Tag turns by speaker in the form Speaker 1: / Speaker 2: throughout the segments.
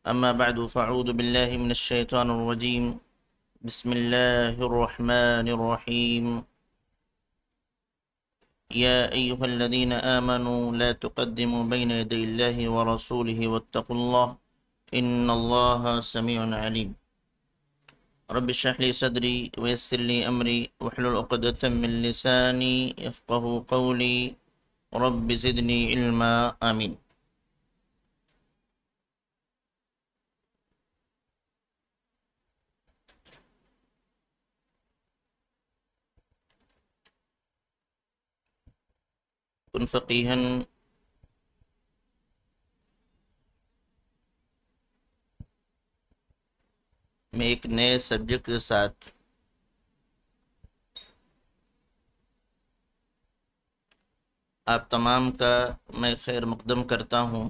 Speaker 1: أما بعد فأعوذ بالله من الشيطان الرجيم بسم الله الرحمن الرحيم يا أيها الذين آمنوا لا تقدموا بين يدي الله ورسوله واتقوا الله إن الله سميع عليم رب اشرح لي صدري ويسر لي أمري واحلل عقدة من لساني يفقه قولي رب زدني علما آمين كن فقيها में एक नए सब्जेक्ट के साथ आप तमाम का मैं खैर मुकदम करता हूँ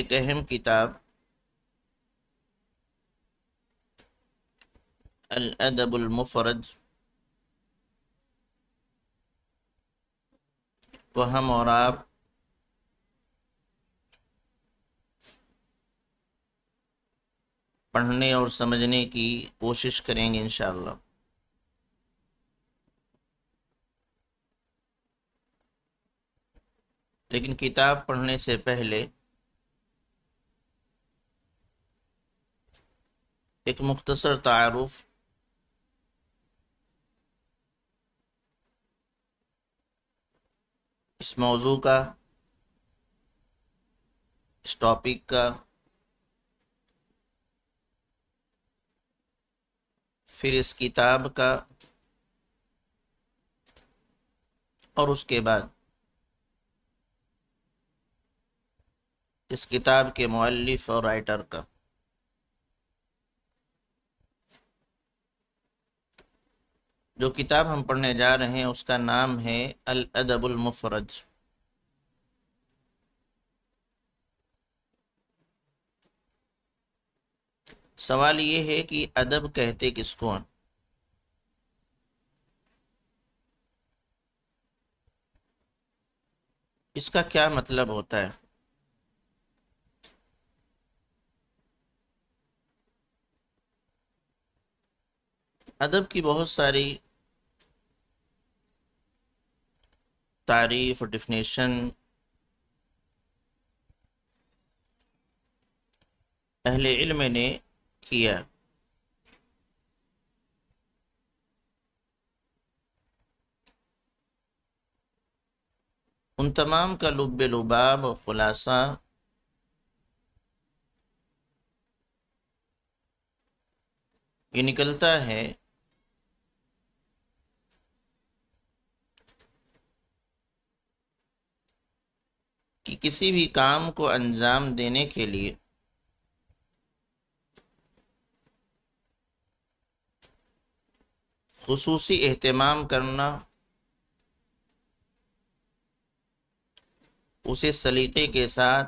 Speaker 1: एक अहम किताब الأدب المفرد तो हम और आप पढ़ने और समझने की कोशिश करेंगे इंशाल्लाह लेकिन किताब पढ़ने से पहले एक मुख्तसर तारुफ इस मौजू का इस टॉपिक का फिर इस किताब का और उसके बाद इस किताब के मुअल्लिफ और राइटर का जो किताब हम पढ़ने जा रहे हैं उसका नाम है अल अदबुल मुफरज सवाल ये है कि अदब कहते किसको हैं इसका क्या मतलब होता है अदब की बहुत सारी तारीफ और डिफिनेशन अहले इल्म ने किया उन तमाम का लुब लुबाब और ख़ुलासा ये निकलता है कि किसी भी काम को अंजाम देने के लिए खसूसी एहतमाम करना उसे सलीके के साथ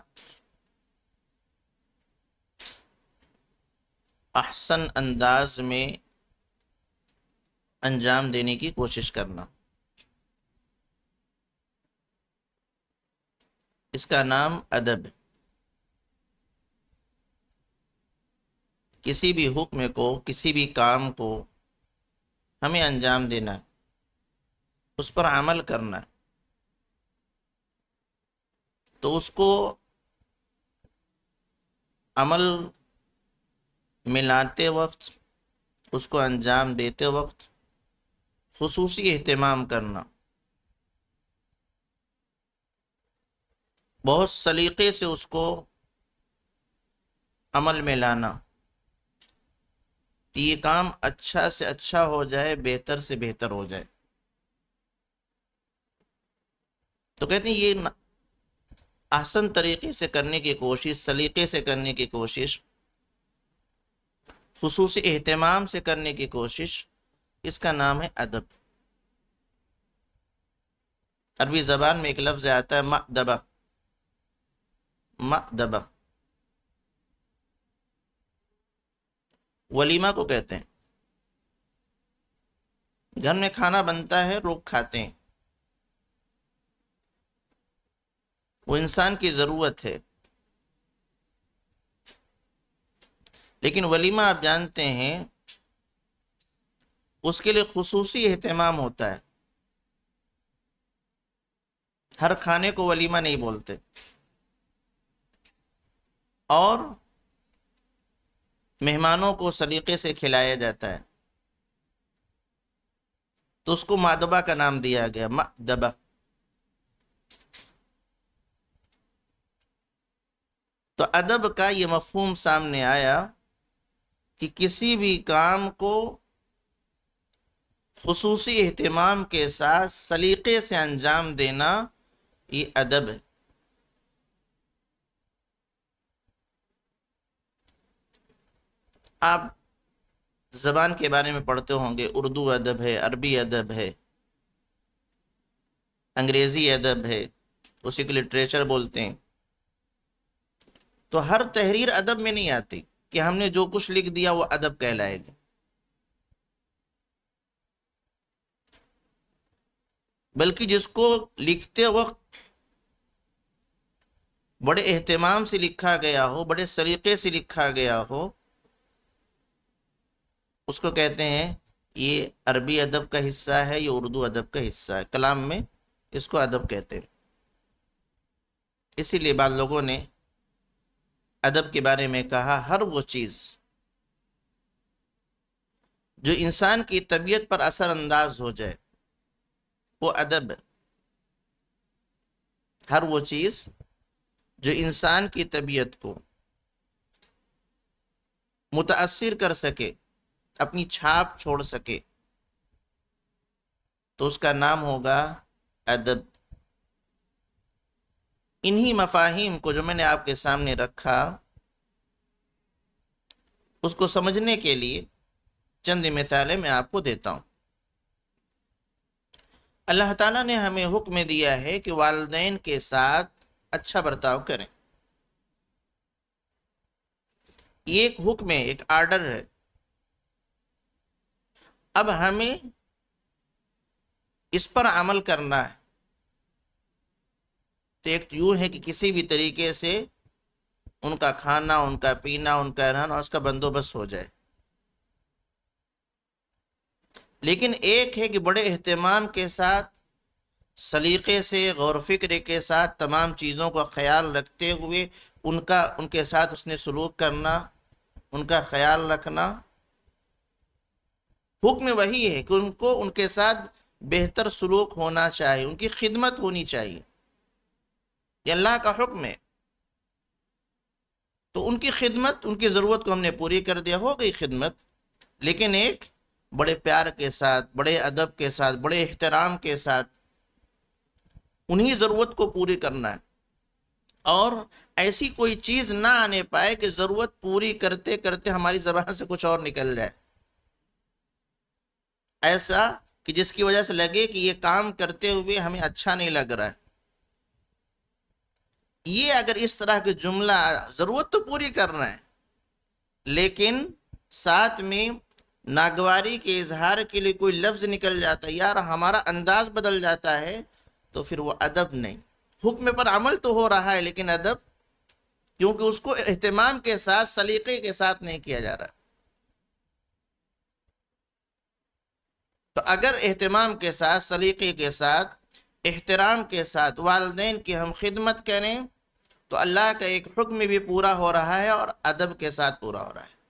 Speaker 1: अहसन अंदाज में अंजाम देने की कोशिश करना इसका नाम अदब है किसी भी हुक्म को किसी भी काम को हमें अंजाम देना है उस पर अमल करना है तो उसको अमल में लाते वक्त उसको अंजाम देते वक्त खसूस अहतमाम करना बहुत सलीके से उसको अमल में लाना ये काम अच्छा से अच्छा हो जाए बेहतर से बेहतर हो जाए तो कहते हैं ये आसन तरीके से करने की कोशिश सलीके से करने की कोशिश खसूस एहतमाम से करने की कोशिश इसका नाम है अदब अरबी ज़बान में एक लफ्ज़ आता है मदबा मदबा वलीमा को कहते हैं घर में खाना बनता है लोग खाते हैं वो इंसान की ज़रूरत है लेकिन वलीमा आप जानते हैं उसके लिए खसूसी अहतमाम होता है हर खाने को वलीमा नहीं बोलते और मेहमानों को सलीके से खिलाया जाता है तो उसको मादबा का नाम दिया गया मदबा तो अदब का ये मफहूम सामने आया कि किसी भी काम को खसूसी अहतमाम के साथ सलीके से अंजाम देना ये अदब है आप ज़बान के बारे में पढ़ते होंगे उर्दू अदब है अरबी अदब है अंग्रेज़ी अदब है उसी को लिटरेचर बोलते हैं तो हर तहरीर अदब में नहीं आती कि हमने जो कुछ लिख दिया वो अदब कहलाएगा बल्कि जिसको लिखते वक्त बड़े अहतमाम से लिखा गया हो बड़े सलीके से लिखा गया हो उसको कहते हैं ये अरबी अदब का हिस्सा है ये उर्दू अदब का हिस्सा है कलाम में इसको अदब कहते हैं इसीलिए बाद लोगों ने अदब के बारे में कहा हर वो चीज़ जो इंसान की तबीयत पर असरअंदाज हो जाए वो अदब हर वो चीज़ जो इंसान की तबीयत को मुतासर कर सके अपनी छाप छोड़ सके तो उसका नाम होगा अदब इन्हीं मफाहिम को जो मैंने आपके सामने रखा उसको समझने के लिए चंद मिसालें मैं आपको देता हूं अल्लाह ताला ने हमें हुक्म दिया है कि वालदेन के साथ अच्छा बर्ताव करें ये एक हुक्म है एक आर्डर है अब हमें इस पर अमल करना है तो एक तो यूँ है कि किसी भी तरीके से उनका खाना उनका पीना उनका रहना उसका बंदोबस्त हो जाए लेकिन एक है कि बड़े अहतमाम के साथ सलीक़े से गौर फिक्र के साथ तमाम चीज़ों का ख्याल रखते हुए उनका उनके साथ उसने सलूक करना उनका ख्याल रखना हुक्म वही है कि उनको उनके साथ बेहतर सलूक होना चाहिए उनकी खिदमत होनी चाहिए ये अल्लाह का हुक्म है तो उनकी खिदमत उनकी ज़रूरत को हमने पूरी कर दिया हो गई खिदमत लेकिन एक बड़े प्यार के साथ बड़े अदब के साथ बड़े एहतराम के साथ उन्हीं ज़रूरत को पूरी करना है और ऐसी कोई चीज़ ना आने पाए कि ज़रूरत पूरी करते करते हमारी ज़बान से कुछ और निकल जाए ऐसा कि जिसकी वजह से लगे कि ये काम करते हुए हमें अच्छा नहीं लग रहा है ये अगर इस तरह के जुमला ज़रूरत तो पूरी कर रहे हैं लेकिन साथ में नागवारी के इजहार के लिए कोई लफ्ज़ निकल जाता है यार हमारा अंदाज बदल जाता है तो फिर वो अदब नहीं हुक्म पर अमल तो हो रहा है लेकिन अदब क्योंकि उसको अहतमाम के साथ सलीके के साथ नहीं किया जा रहा तो अगर अहतमाम के साथ सलीके के साथ एहतराम के साथ वालदेन की हम खिदमत करें तो अल्लाह का एक हुक्म भी पूरा हो रहा है और अदब के साथ पूरा हो रहा है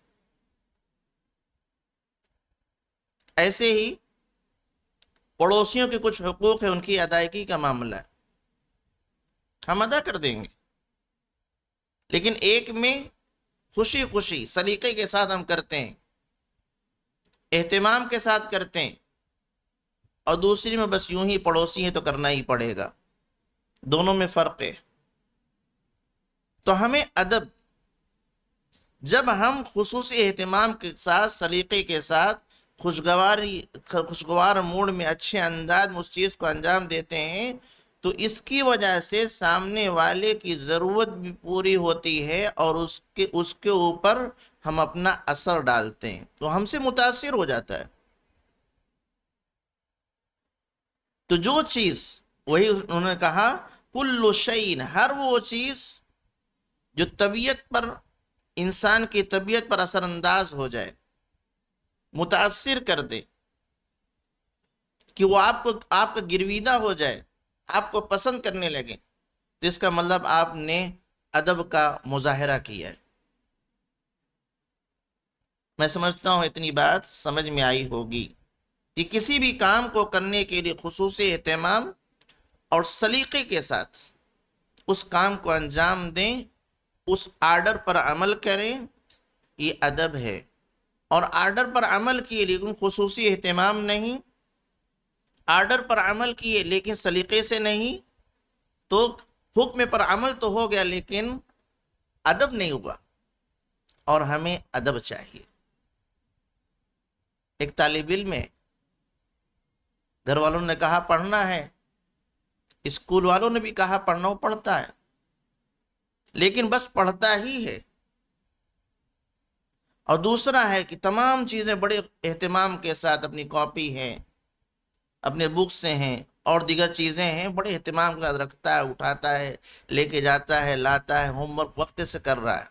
Speaker 1: ऐसे ही पड़ोसियों के कुछ हकूक़ है उनकी अदायगी का मामला है हम अदा कर देंगे लेकिन एक में खुशी खुशी सलीके के साथ हम करते हैं अहतमाम के साथ करते हैं और दूसरी में बस यूं ही पड़ोसी है तो करना ही पड़ेगा दोनों में फ़र्क है तो हमें अदब जब हम खसूस अहतमाम के साथ सलीके के साथ खुशगवारी खुशगवार मूड में अच्छे अंदाज में उस चीज़ को अंजाम देते हैं तो इसकी वजह से सामने वाले की ज़रूरत भी पूरी होती है और उसके उसके ऊपर हम अपना असर डालते हैं तो हमसे मुतासर हो जाता है तो जो चीज वही उन्होंने कहा कुल्लु शैन हर वो चीज जो तबीयत पर इंसान की तबीयत पर असरअंदाज हो जाए मुतासिर कर दे कि वो आपको आपका गिरविदा हो जाए आपको पसंद करने लगे तो इसका मतलब आपने अदब का मुजाहरा किया है मैं समझता हूँ इतनी बात समझ में आई होगी कि किसी भी काम को करने के लिए खसूस अहतमाम और सलीक़े के साथ उस काम को अंजाम दें उस आर्डर पर अमल करें ये अदब है और आर्डर पर अमल किए लेकिन खसूस अहतमाम नहीं आर्डर पर अमल किए लेकिन सलीक़े से नहीं तो हुक्म पर अमल तो हो गया लेकिन अदब नहीं हुआ और हमें अदब चाहिए एक तालब इल में घर वालों ने कहा पढ़ना है स्कूल वालों ने भी कहा पढ़ना वो पढ़ता है लेकिन बस पढ़ता ही है और दूसरा है कि तमाम चीज़ें बड़े अहतमाम के साथ अपनी कॉपी है अपने बुक्स से हैं और दीगर चीज़ें हैं बड़े अहतमाम के साथ रखता है उठाता है लेके जाता है लाता है होमवर्क वक्त से कर रहा है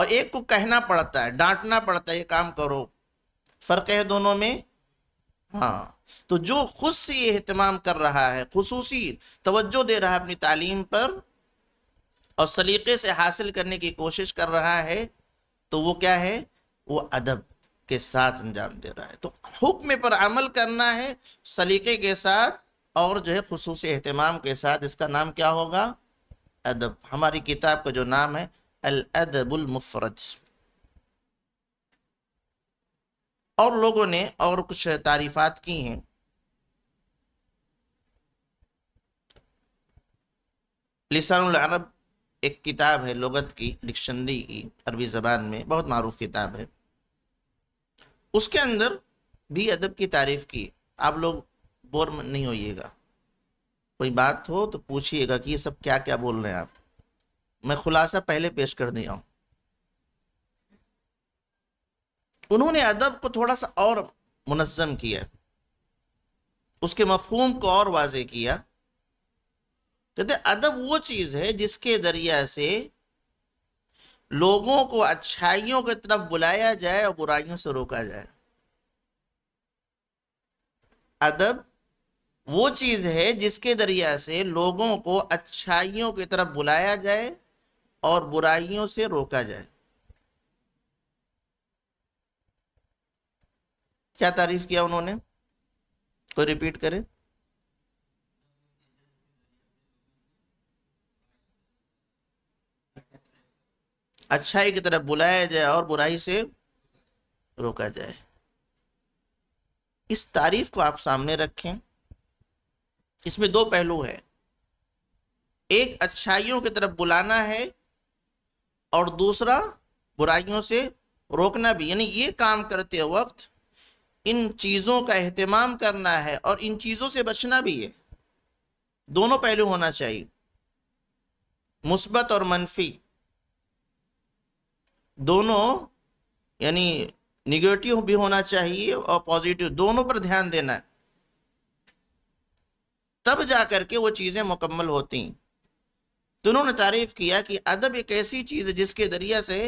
Speaker 1: और एक को कहना पड़ता है डांटना पड़ता है ये काम करो फ़र्क है दोनों में हाँ तो जो खुद से ये अहतमाम कर रहा है खसूसी तवज्जो दे रहा है अपनी तालीम पर और सलीके से हासिल करने की कोशिश कर रहा है तो वो क्या है वो अदब के साथ अंजाम दे रहा है तो हुक्म पर अमल करना है सलीके के साथ और जो है खसूस अहतमाम के साथ इसका नाम क्या होगा अदब हमारी किताब का जो नाम है अल मुफरज़ और लोगों ने और कुछ तारीफात की हैं लिसानुल अरब एक किताब है लगत की डिक्शनरी की अरबी ज़बान में बहुत मरूफ किताब है उसके अंदर भी अदब की तारीफ़ की आप लोग बोर नहीं होइएगा कोई बात हो तो पूछिएगा कि ये सब क्या क्या बोल रहे हैं आप मैं खुलासा पहले पेश कर दिया हूँ उन्होंने अदब को थोड़ा सा और मुनज़म किया उसके मफहूम को और वाजे किया कहते अदब वो चीज़ है जिसके दरिया से लोगों को अच्छाइयों की तरफ बुलाया जाए और बुराइयों से रोका जाए अदब वो चीज़ है जिसके दरिया से लोगों को अच्छाइयों की तरफ बुलाया जाए और बुराइयों से रोका जाए क्या तारीफ किया उन्होंने कोई रिपीट करें अच्छाई की तरफ बुलाया जाए और बुराई से रोका जाए इस तारीफ को आप सामने रखें इसमें दो पहलू हैं एक अच्छाइयों की तरफ बुलाना है और दूसरा बुराइयों से रोकना भी यानी ये काम करते वक्त इन चीज़ों का अहतमाम करना है और इन चीज़ों से बचना भी है दोनों पहलू होना चाहिए मुस्बत और मनफी दोनों यानी निगेटिव भी होना चाहिए और पॉजिटिव दोनों पर ध्यान देना है तब जा करके वो चीज़ें मुकम्मल होती हैं तो उन्होंने तारीफ किया कि अदब एक ऐसी चीज़ है जिसके जरिया से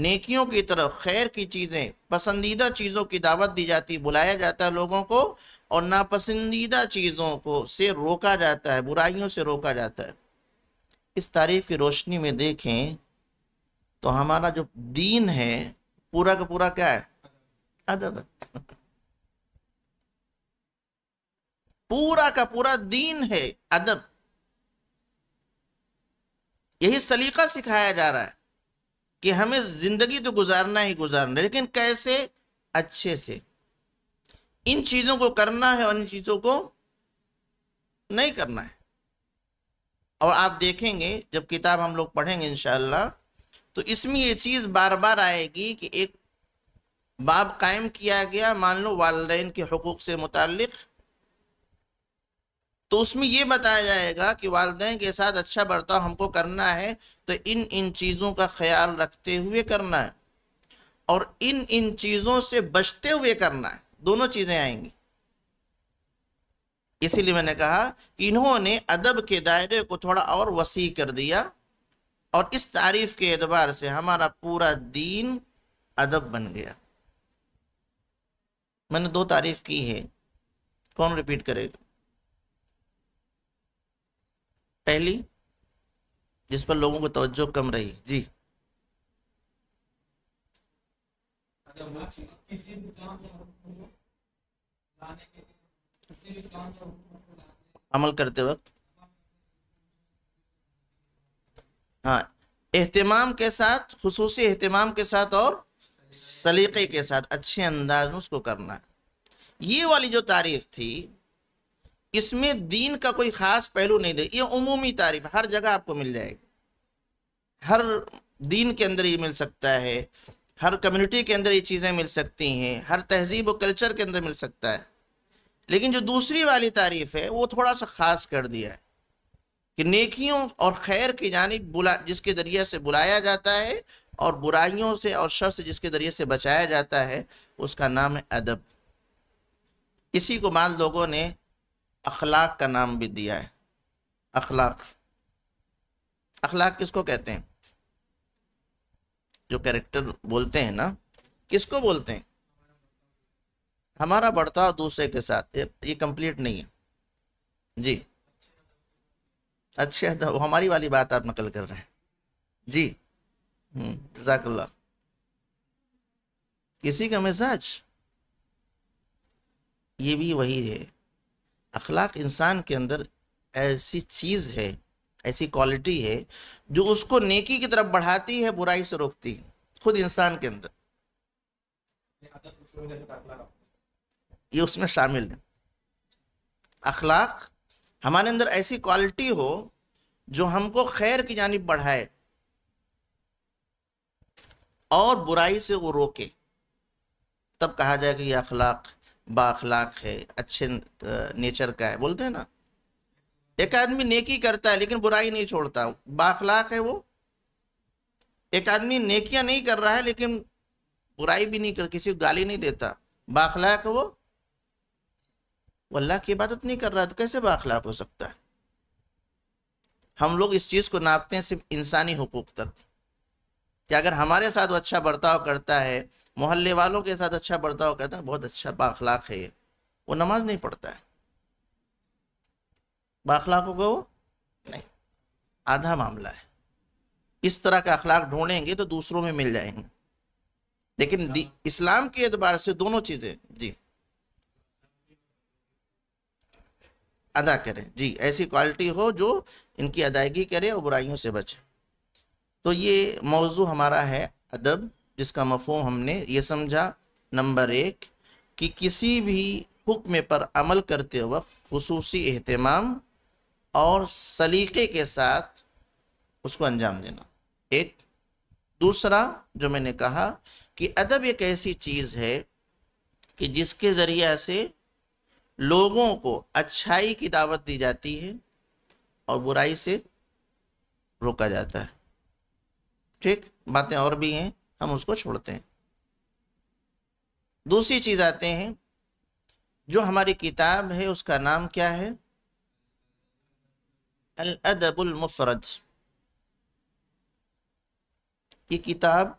Speaker 1: नेकियों की तरफ खैर की चीज़ें पसंदीदा चीज़ों की दावत दी जाती बुलाया जाता है लोगों को और नापसंदीदा चीज़ों को से रोका जाता है बुराइयों से रोका जाता है इस तारीफ की रोशनी में देखें तो हमारा जो दीन है पूरा का पूरा क्या है अदब है पूरा का पूरा दीन है अदब यही सलीका सिखाया जा रहा है कि हमें ज़िंदगी तो गुजारना ही गुजारना है लेकिन कैसे अच्छे से इन चीज़ों को करना है और इन चीज़ों को नहीं करना है और आप देखेंगे जब किताब हम लोग पढ़ेंगे इनशाला तो इसमें ये चीज़ बार बार आएगी कि एक बाब कायम किया गया मान लो वालदेन के हकूक़ से मुतल तो उसमें ये बताया जाएगा कि वालदे के साथ अच्छा बर्ताव हमको करना है तो इन इन चीज़ों का ख्याल रखते हुए करना है और इन इन चीज़ों से बचते हुए करना है दोनों चीज़ें आएंगी इसीलिए मैंने कहा कि इन्होंने अदब के दायरे को थोड़ा और वसी कर दिया और इस तारीफ के एतबार से हमारा पूरा दीन अदब बन गया मैंने दो तारीफ की है कौन रिपीट करेगा पहली जिस पर लोगों को तवज्जो कम रही जी अमल करते वक्त हाँ एहतमाम के साथ खसूस एहतमाम के साथ और सलीक़े के साथ अच्छे अंदाज में उसको करना ये वाली जो तारीफ थी इसमें दीन का कोई ख़ास पहलू नहीं दे ये उमूमी तारीफ हर जगह आपको मिल जाएगी हर दीन के अंदर ये मिल सकता है हर कम्युनिटी के अंदर ये चीज़ें मिल सकती हैं हर तहजीब और कल्चर के अंदर मिल सकता है लेकिन जो दूसरी वाली तारीफ है वो थोड़ा सा ख़ास कर दिया है कि नेकियों और खैर की जानब बुला जिसके ज़रिए से बुलाया जाता है और बुराइयों से और शर से जिसके ज़रिए से बचाया जाता है उसका नाम है अदब इसी को मान लोगों ने अखलाक का नाम भी दिया है अखलाक अखलाक किसको कहते हैं जो कैरेक्टर बोलते हैं ना किसको बोलते हैं हमारा बर्ताव दूसरे के साथ ये कंप्लीट नहीं है जी अच्छे अच्छा हमारी वाली बात आप नकल कर रहे हैं जी हम्म, जजाकल्ला किसी का मिजाज ये भी वही है अखलाक इंसान के अंदर ऐसी चीज़ है ऐसी क्वालिटी है जो उसको नेकी की तरफ बढ़ाती है बुराई से रोकती है खुद इंसान के अंदर ये उसमें शामिल है अखलाक हमारे अंदर ऐसी क्वालिटी हो जो हमको खैर की जानब बढ़ाए और बुराई से वो रोके तब कहा जाएगा ये यह अखलाक बाखलाक है अच्छे नेचर का है बोलते हैं ना एक आदमी नेकी करता है लेकिन बुराई नहीं छोड़ता बाखलाक है वो एक आदमी नेकियां नहीं कर रहा है लेकिन बुराई भी नहीं कर किसी को गाली नहीं देता बाखलाक है वो अल्लाह की इबादत नहीं कर रहा तो कैसे बाखलाक हो सकता है हम लोग इस चीज़ को नापते हैं सिर्फ इंसानी हकूक तक कि अगर हमारे साथ वो अच्छा बर्ताव करता है मोहल्ले वालों के साथ अच्छा बर्ताव करता है बहुत अच्छा बाखलाक है वो नमाज नहीं पढ़ता है बाखलाक होगा वो नहीं आधा मामला है इस तरह के अखलाक ढूंढेंगे तो दूसरों में मिल जाएंगे लेकिन अच्छा। इस्लाम के एतबार से दोनों चीज़ें जी अदा करें जी ऐसी क्वालिटी हो जो इनकी अदायगी करे और बुराइयों से बचे तो ये मौजू हमारा है अदब जिसका मफहम हमने ये समझा नंबर एक कि किसी भी हुक्म पर अमल करते वक्त खसूसी अहतमाम और सलीके के साथ उसको अंजाम देना एक दूसरा जो मैंने कहा कि अदब एक ऐसी चीज़ है कि जिसके ज़रिए से लोगों को अच्छाई की दावत दी जाती है और बुराई से रोका जाता है ठीक बातें और भी हैं हम उसको छोड़ते हैं दूसरी चीज आते हैं जो हमारी किताब है उसका नाम क्या है अल अदबुल मुफरद ये किताब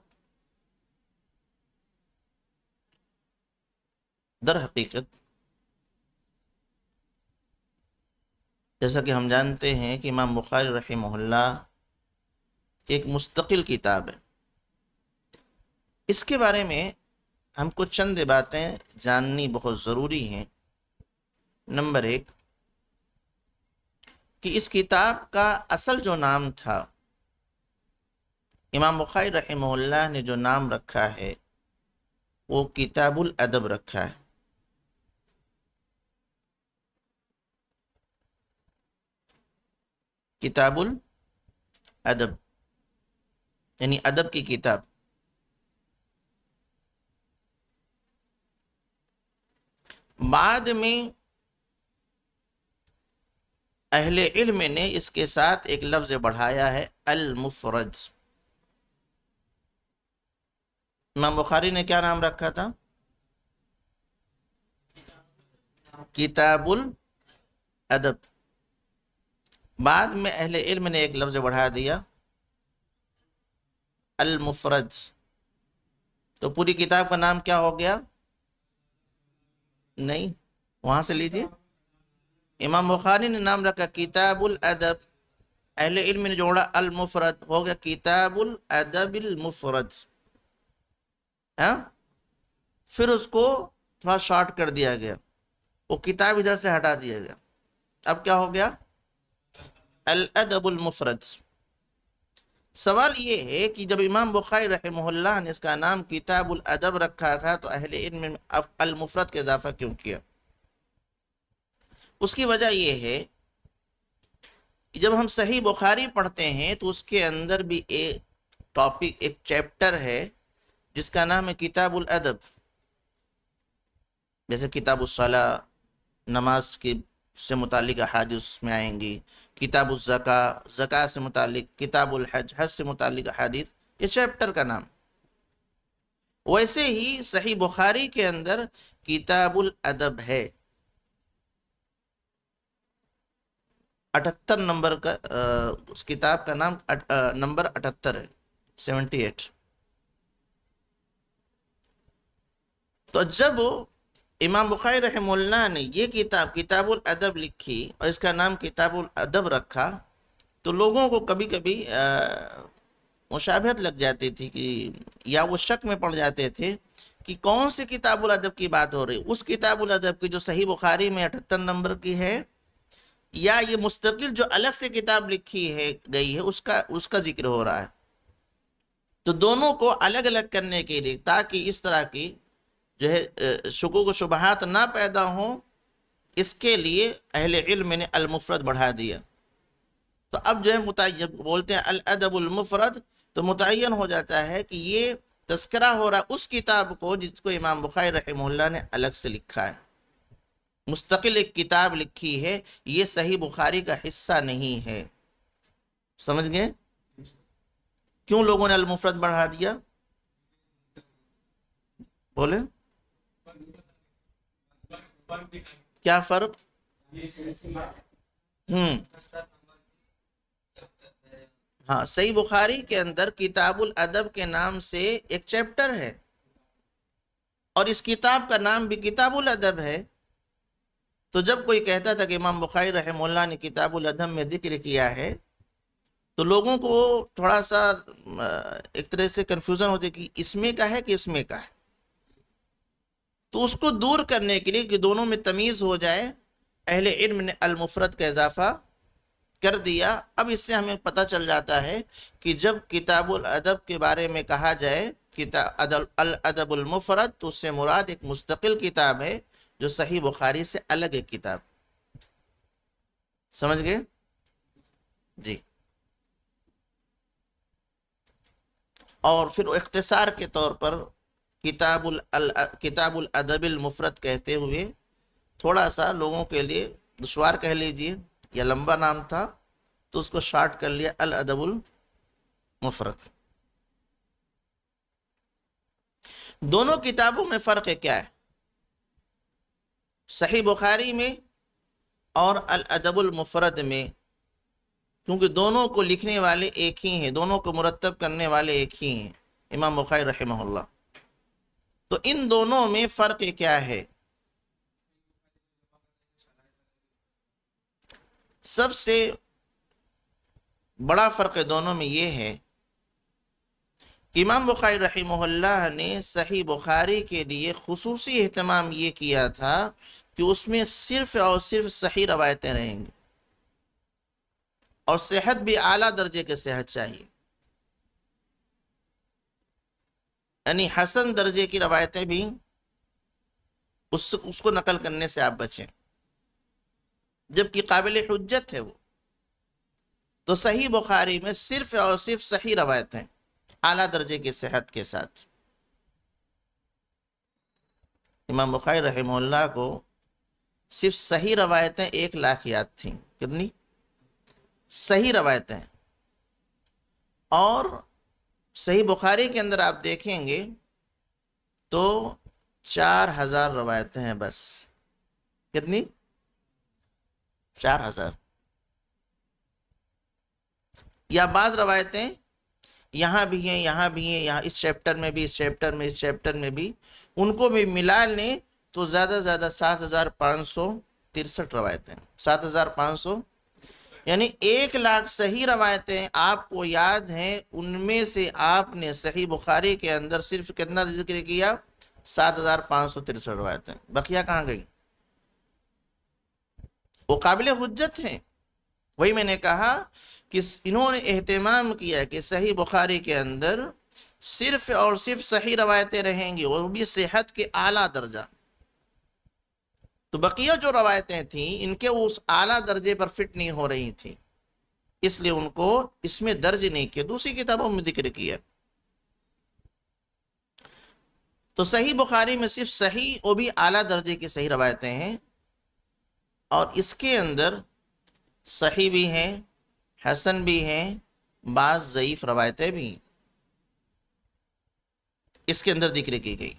Speaker 1: दर हकीकत जैसा कि हम जानते हैं कि इमाम बुखारी रही एक मुस्तकिल किताब है इसके बारे में हमको चंद बातें जाननी बहुत ज़रूरी हैं नंबर एक कि इस किताब का असल जो नाम था इमाम बुखारी रहमल्ला ने जो नाम रखा है वो किताबुल अदब रखा है किताबुल अदब यानी अदब की किताब बाद में अहले इल्म ने इसके साथ एक लफ्ज़ बढ़ाया है अल मुफरज इमाम बुखारी ने क्या नाम रखा था किताबुल अदब बाद में अहले इल्म ने एक लफ्ज़ बढ़ा दिया अल मुफरज तो पूरी किताब का नाम क्या हो गया नहीं वहां से लीजिए इमाम बुखारी ने नाम रखा किताबुल अदब अहल इल्म ने जोड़ा अल मुफरत हो गया किताबुल अदबिल मुफरत हाँ फिर उसको थोड़ा शॉर्ट कर दिया गया वो किताब इधर से हटा दिया गया अब क्या हो गया अल अदबुल मुफरत सवाल ये है कि जब इमाम बुखारी रहमल्ला ने इसका नाम किताबुल अदब रखा था तो अहले इल्म मुफरत का इजाफा क्यों किया उसकी वजह यह है कि जब हम सही बुखारी पढ़ते हैं तो उसके अंदर भी एक टॉपिक एक चैप्टर है जिसका नाम है किताबुल अदब जैसे किताबुल सला नमाज के से मुतल हादिस में आएंगी किताब ज़क़ा ज़क़ा से मुतल किताबुल हज हज से मुतल हदीस ये चैप्टर का नाम वैसे ही सही बुखारी के अंदर किताबुल अदब है अठहत्तर नंबर का आ, उस किताब का नाम नंबर अठहत्तर है सेवेंटी एट तो जब इमाम बुखारी रहमुल्ला ने ये किताब किताबुल अदब लिखी और इसका नाम किताबुल अदब रखा तो लोगों को कभी कभी मुशाबहत लग जाती थी कि या वो शक में पड़ जाते थे कि कौन सी किताबुल अदब की बात हो रही उस किताबुल अदब की जो सही बुखारी में अठहत्तर नंबर की है या ये मुस्तकिल जो अलग से किताब लिखी है गई है उसका उसका जिक्र हो रहा है तो दोनों को अलग अलग करने के लिए ताकि इस तरह की जो है शकुक शुबहत ना पैदा हों इसके लिए अहल इल्म ने अलमुफरत बढ़ा दिया तो अब जो है मुतय बोलते हैं अलअदबुलमफरत तो मुतन हो जाता है कि ये तस्करा हो रहा उस किताब को जिसको इमाम बुखारी रहमल्ला ने अलग से लिखा है मुस्तकिल एक किताब लिखी है ये सही बुखारी का हिस्सा नहीं है समझ गए क्यों लोगों ने अलमुफरत बढ़ा दिया बोले क्या फर्क हम्म हाँ सही बुखारी के अंदर किताबुल अदब के नाम से एक चैप्टर है और इस किताब का नाम भी किताबुल अदब है तो जब कोई कहता था कि इमाम बुखारी रहमोल्ला ने किताबुल अदब में जिक्र किया है तो लोगों को थोड़ा सा एक तरह से कन्फ्यूज़न होती कि इसमें का है कि इसमें का है तो उसको दूर करने के लिए कि दोनों में तमीज़ हो जाए अहल इल्म ने अलमुफरत का इजाफा कर दिया अब इससे हमें पता चल जाता है कि जब किताबुल अदब के बारे में कहा जाए किताबलमुफरत तो उससे मुराद एक मुस्तकिल किताब है जो सही बुखारी से अलग एक किताब समझ गए जी और फिर इख्तसार के तौर पर किताबुल किताबुल अदबिल मुफरत कहते हुए थोड़ा सा लोगों के लिए दुशवार कह लीजिए या लंबा नाम था तो उसको शार्ट कर लिया अल अदबुल मुफरत दोनों किताबों में फ़र्क है क्या है सही बुखारी में और अल अदबुल मुफरत में क्योंकि दोनों को लिखने वाले एक ही हैं दोनों को मुरतब करने वाले एक ही हैं इमाम बुखारी रहमल्ला तो इन दोनों में फर्क क्या है सबसे बड़ा फ़र्क दोनों में यह है कि इमाम बुखारी रही ने सही बुखारी के लिए खसूसी अहतमाम ये किया था कि उसमें सिर्फ़ और सिर्फ सही रवायतें रहेंगी और सेहत भी आला दर्जे के सेहत चाहिए यानी हसन दर्जे की रवायतें भी उस उसको नकल करने से आप बचें जबकि काबिल हजत है वो तो सही बुखारी में सिर्फ और सिर्फ सही रवायतें आला दर्जे की सेहत के साथ इमाम बुखारी रहमल्ला को सिर्फ सही रवायतें एक लाख याद थीं कितनी सही रवायतें और सही बुखारी के अंदर आप देखेंगे तो चार हजार रवायतें हैं बस कितनी चार हजार या बाज रवायतें यहां भी हैं यहां भी हैं यहां इस चैप्टर में भी इस चैप्टर में इस चैप्टर में भी उनको भी मिला लें तो ज़्यादा से ज़्यादा सात हज़ार पांच सौ तिरसठ रवायतें सात हज़ार पांच सौ यानी एक लाख सही रवायतें आपको याद हैं उनमें से आपने सही बुखारी के अंदर सिर्फ कितना जिक्र किया सात हजार पाँच सौ तिरसठ रवायतें बकिया कहाँ गई वो काबिल हजत हैं वही मैंने कहा कि इन्होंने एहतमाम किया कि सही बुखारी के अंदर सिर्फ और सिर्फ सही रवायतें रहेंगी और भी सेहत के आला दर्जा तो बकिया जो रवायतें थीं इनके उस आला दर्जे पर फिट नहीं हो रही थी इसलिए उनको इसमें दर्ज नहीं किया दूसरी किताबों में जिक्र किया तो सही बुखारी में सिर्फ सही और भी आला दर्जे की सही रवायतें हैं और इसके अंदर सही भी हैं हसन भी हैं बाज़ ज़यीफ़ रवायतें भी इसके अंदर जिक्र की गई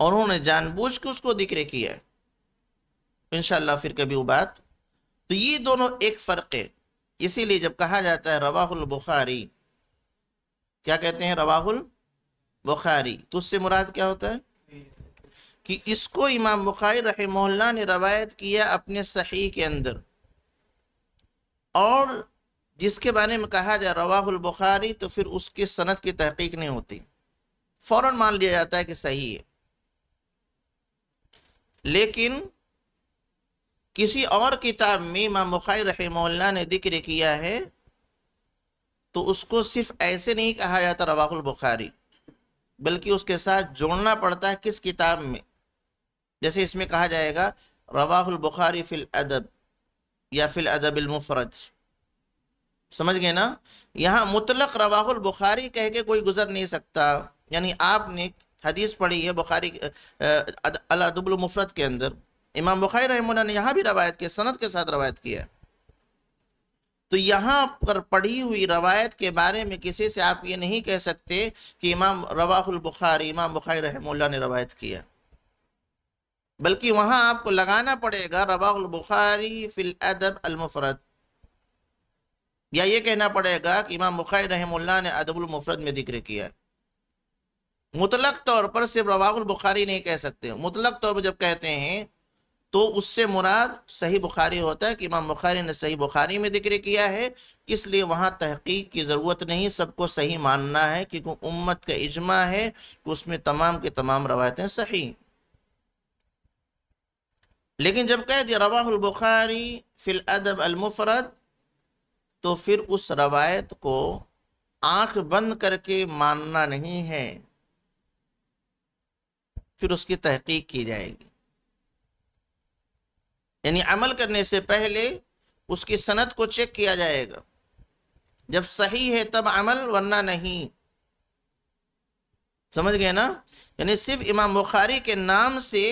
Speaker 1: और उन्होंने जानबूझ के उसको जिक्र किया इन फिर कभी वो बात तो ये दोनों एक फ़र्क है इसीलिए जब कहा जाता है रवाहुल बुखारी क्या कहते हैं रवाहुल बुखारी तो उससे मुराद क्या होता है कि इसको इमाम बुखारी मोहल्ला ने रवायत किया अपने सही के अंदर और जिसके बारे में कहा जाए रवाहुल बुखारी तो फिर उसके सनत की तहकीक नहीं होती फ़ौर मान लिया जाता है कि सही है लेकिन किसी और किताब में इमाम बुखारी रहमल्ला ने जिक्र किया है तो उसको सिर्फ ऐसे नहीं कहा जाता रवाकुल बुखारी बल्कि उसके साथ जोड़ना पड़ता है किस किताब में जैसे इसमें कहा जाएगा रवाहुल बुखारी फिल अदब या फिल अदबिल मुफरज समझ गए ना यहाँ मुतलक रवाहुल बुखारी कह के कोई गुजर नहीं सकता यानी आपने हदीस पढ़ी है बुखारी अलादुबल मुफरत के अंदर इमाम बुखारी रहमुल्ला ने यहाँ भी रवायत की सनत के साथ रवायत किया तो यहाँ पर पढ़ी हुई रवायत के बारे में किसी से आप ये नहीं कह सकते कि इमाम रवाहुल बुखारी इमाम बुखारी रहमुल्ला ने रवायत किया बल्कि वहाँ आपको लगाना पड़ेगा रवाहुल बुखारी फिल अदब अलमुफरत या ये कहना पड़ेगा कि इमाम बुखारी रहमुल्ला ने अदबुल मुफरत में जिक्र किया है मुतलक तौर पर सिर्फ रवाहुल बुखारी नहीं कह सकते मुतलक तौर पर जब कहते हैं तो उससे मुराद सही बुखारी होता है कि इमाम बुखारी ने सही बुखारी में जिक्र किया है इसलिए वहाँ तहकीक की ज़रूरत नहीं सबको सही मानना है क्योंकि उम्मत का इजमा है उसमें तमाम के तमाम रवायतें सही लेकिन जब कह दिया रवाहुल बुखारी फिल अदब अलमुफरत तो फिर उस रवायत को आंख बंद करके मानना नहीं है फिर उसकी तहकीक की जाएगी यानी अमल करने से पहले उसकी सनत को चेक किया जाएगा जब सही है तब अमल वरना नहीं समझ गए ना यानी सिर्फ इमाम बुखारी के नाम से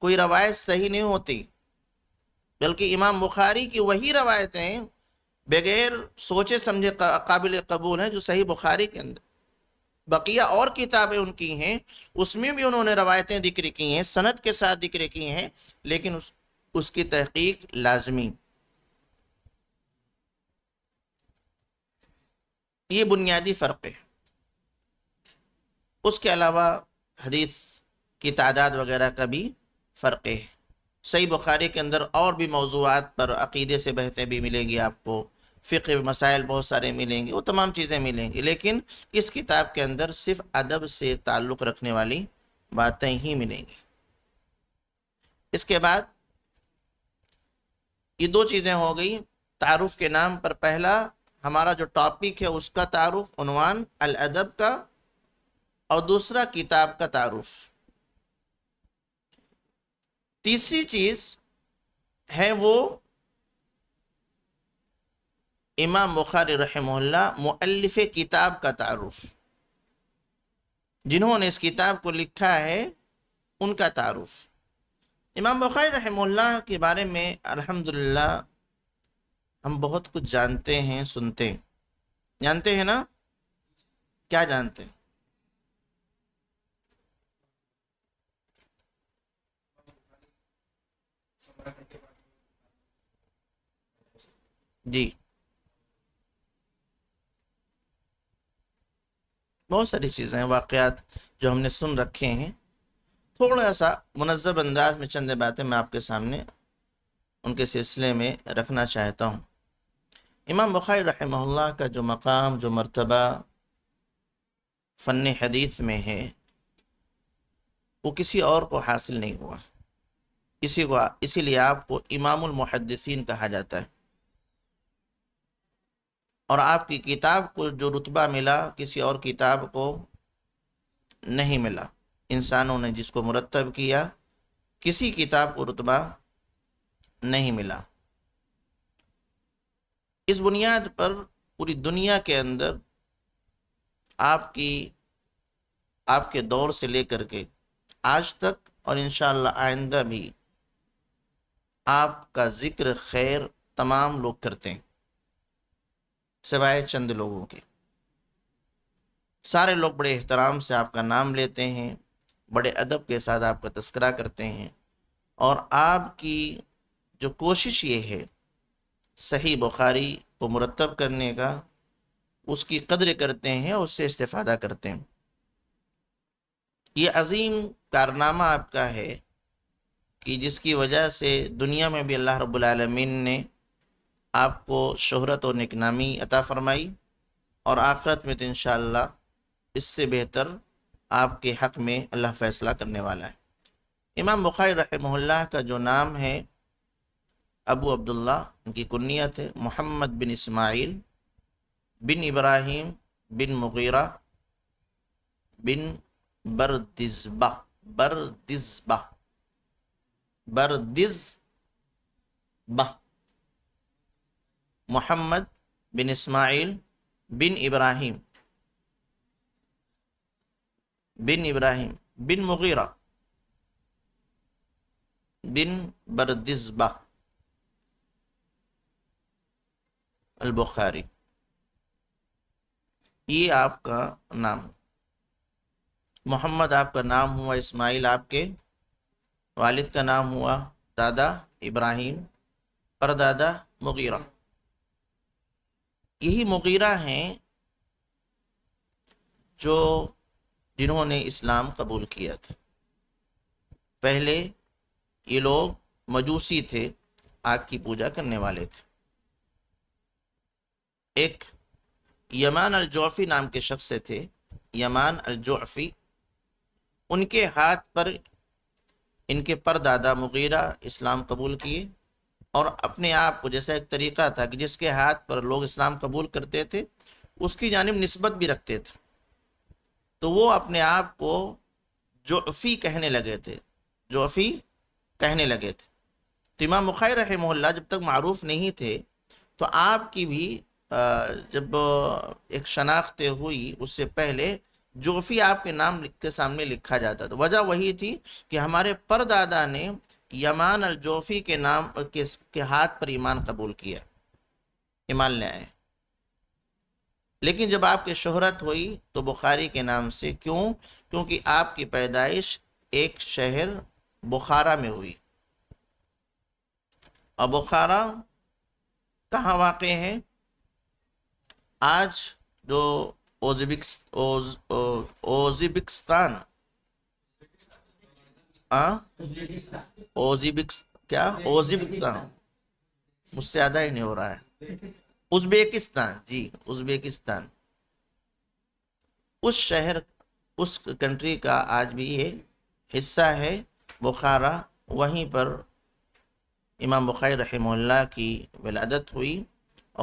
Speaker 1: कोई रवायत सही नहीं होती बल्कि इमाम बुखारी की वही रवायतें बगैर सोचे समझे काबिल कबूल हैं जो सही बुखारी के अंदर बकिया और किताबें उनकी हैं उसमें भी उन्होंने रवायतें जिक्र की हैं सनत के साथ जिक्र की हैं लेकिन उस, उसकी तहकीक लाजमी ये बुनियादी फ़र्क है उसके अलावा हदीस की तादाद वगैरह का भी फ़र्क है सही बुखारी के अंदर और भी मौजूद पर अकीदे से बहते भी मिलेंगी आपको फ़िक मसाइल बहुत सारे मिलेंगे वो तमाम चीज़ें मिलेंगी लेकिन इस किताब के अंदर सिर्फ अदब से ताल्लुक़ रखने वाली बातें ही मिलेंगी इसके बाद ये दो चीज़ें हो गई तारुफ़ के नाम पर पहला हमारा जो टॉपिक है उसका तारुफ उनवान अल अदब का और दूसरा किताब का तारुफ तीसरी चीज़ है वो इमाम बुखारी रहमल्ला मुल्फ़ किताब का तारुफ जिन्होंने इस किताब को लिखा है उनका तारुफ इमाम बुखारी रहमल्ला के बारे में अल्हम्दुलिल्लाह हम बहुत कुछ जानते हैं सुनते हैं जानते हैं ना क्या जानते हैं जी बहुत सारी चीज़ें हैं वाक़ात जो हमने सुन रखे हैं थोड़ा सा मनजब अंदाज में चंद बातें मैं आपके सामने उनके सिलसिले में रखना चाहता हूँ इमाम बखार रहमल्ला का जो मकाम जो मरतबा फ़न हदीस में है वो किसी और को हासिल नहीं हुआ इसी को इसीलिए आपको इमामुलमहदसिन कहा जाता है और आपकी किताब को जो रुतबा मिला किसी और किताब को नहीं मिला इंसानों ने जिसको मुरतब किया किसी किताब को रुतबा नहीं मिला इस बुनियाद पर पूरी दुनिया के अंदर आपकी आपके दौर से लेकर के आज तक और इन आइंदा भी आपका ज़िक्र खैर तमाम लोग करते हैं सिवाय चंद लोगों के सारे लोग बड़े एहतराम से आपका नाम लेते हैं बड़े अदब के साथ आपका तस्करा करते हैं और आपकी जो कोशिश ये है सही बुखारी को मुरतब करने का उसकी कदर करते हैं और उससे इस्तेफादा करते हैं ये अजीम कारनामा आपका है कि जिसकी वजह से दुनिया में भी अल्लाह रब्बुल रबालमीन ने आपको शहरत और निकनामी अता फ़रमाई और आखरत में तो इन इससे बेहतर आपके हक़ में अल्लाह फ़ैसला करने वाला है इमाम बुखारी रहमल्ला का जो नाम है अबू अब्दुल्ला उनकी कुन्नीत है Muhammad bin Ismail bin Ibrahim bin Mughira bin Bardizbah Bardizbah Bardizbah Muhammad bin Ismail bin Ibrahim bin Ibrahim bin Mughira bin Bardizbah al Bukhari ये आपका नाम मोहम्मद आपका नाम हुआ इस्माइल आपके वालिद का नाम हुआ दादा इब्राहिम परदादा मुगीरा यही मुगीरा हैं जो जिन्होंने इस्लाम कबूल किया था पहले ये लोग मजूसी थे आग की पूजा करने वाले थे एक यमान अलजौफ़ी नाम के शख्स थे यमान अलजौफ़ी उनके हाथ पर इनके परदादा मुगीरा इस्लाम कबूल किए और अपने आप को जैसा एक तरीका था कि जिसके हाथ पर लोग इस्लाम कबूल करते थे उसकी जानब नस्बत भी रखते थे तो वो अपने आप को जोफ़ी कहने लगे थे जोफ़ी कहने लगे थे तो इमाम मुखै मोहल्ला जब तक मरूफ नहीं थे तो आपकी भी जब एक शनाख्त हुई उससे पहले जोफ़ी आपके नाम के सामने लिखा जाता था वजह वही थी कि हमारे परदादा ने यमान अलजोफ़ी के नाम के, के हाथ पर ईमान कबूल किया ईमान ले आए लेकिन जब आपकी शोहरत हुई तो बुखारी के नाम से क्यों क्योंकि आपकी पैदाइश एक शहर बुखारा में हुई और बुखारा कहाँ वाक़ है आज जो ओजिबिक्स ओज, ओ, ओजिबिक्स्तान क्या ओजिबिकता मुझसे ज्यादा ही नहीं हो रहा है उज्बेकिस्तान जी उज्बेकिस्तान उस शहर उस कंट्री का आज भी ये हिस्सा है बुखारा वहीं पर इमाम बुखारी रहमल्ला की वलादत हुई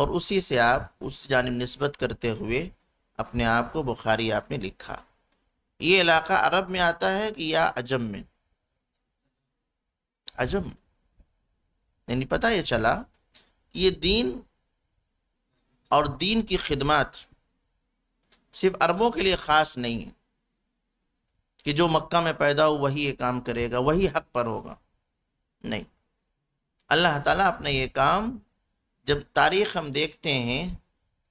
Speaker 1: और उसी से आप उस जानब नस्बत करते हुए अपने आप को बुखारी आपने लिखा ये इलाका अरब में आता है कि या अजम में अजम यानी पता ये चला कि ये दीन और दीन की खिदमत सिर्फ अरबों के लिए ख़ास नहीं है कि जो मक्का में पैदा हो वही ये काम करेगा वही हक पर होगा नहीं अल्लाह ताला अपने ये काम जब तारीख हम देखते हैं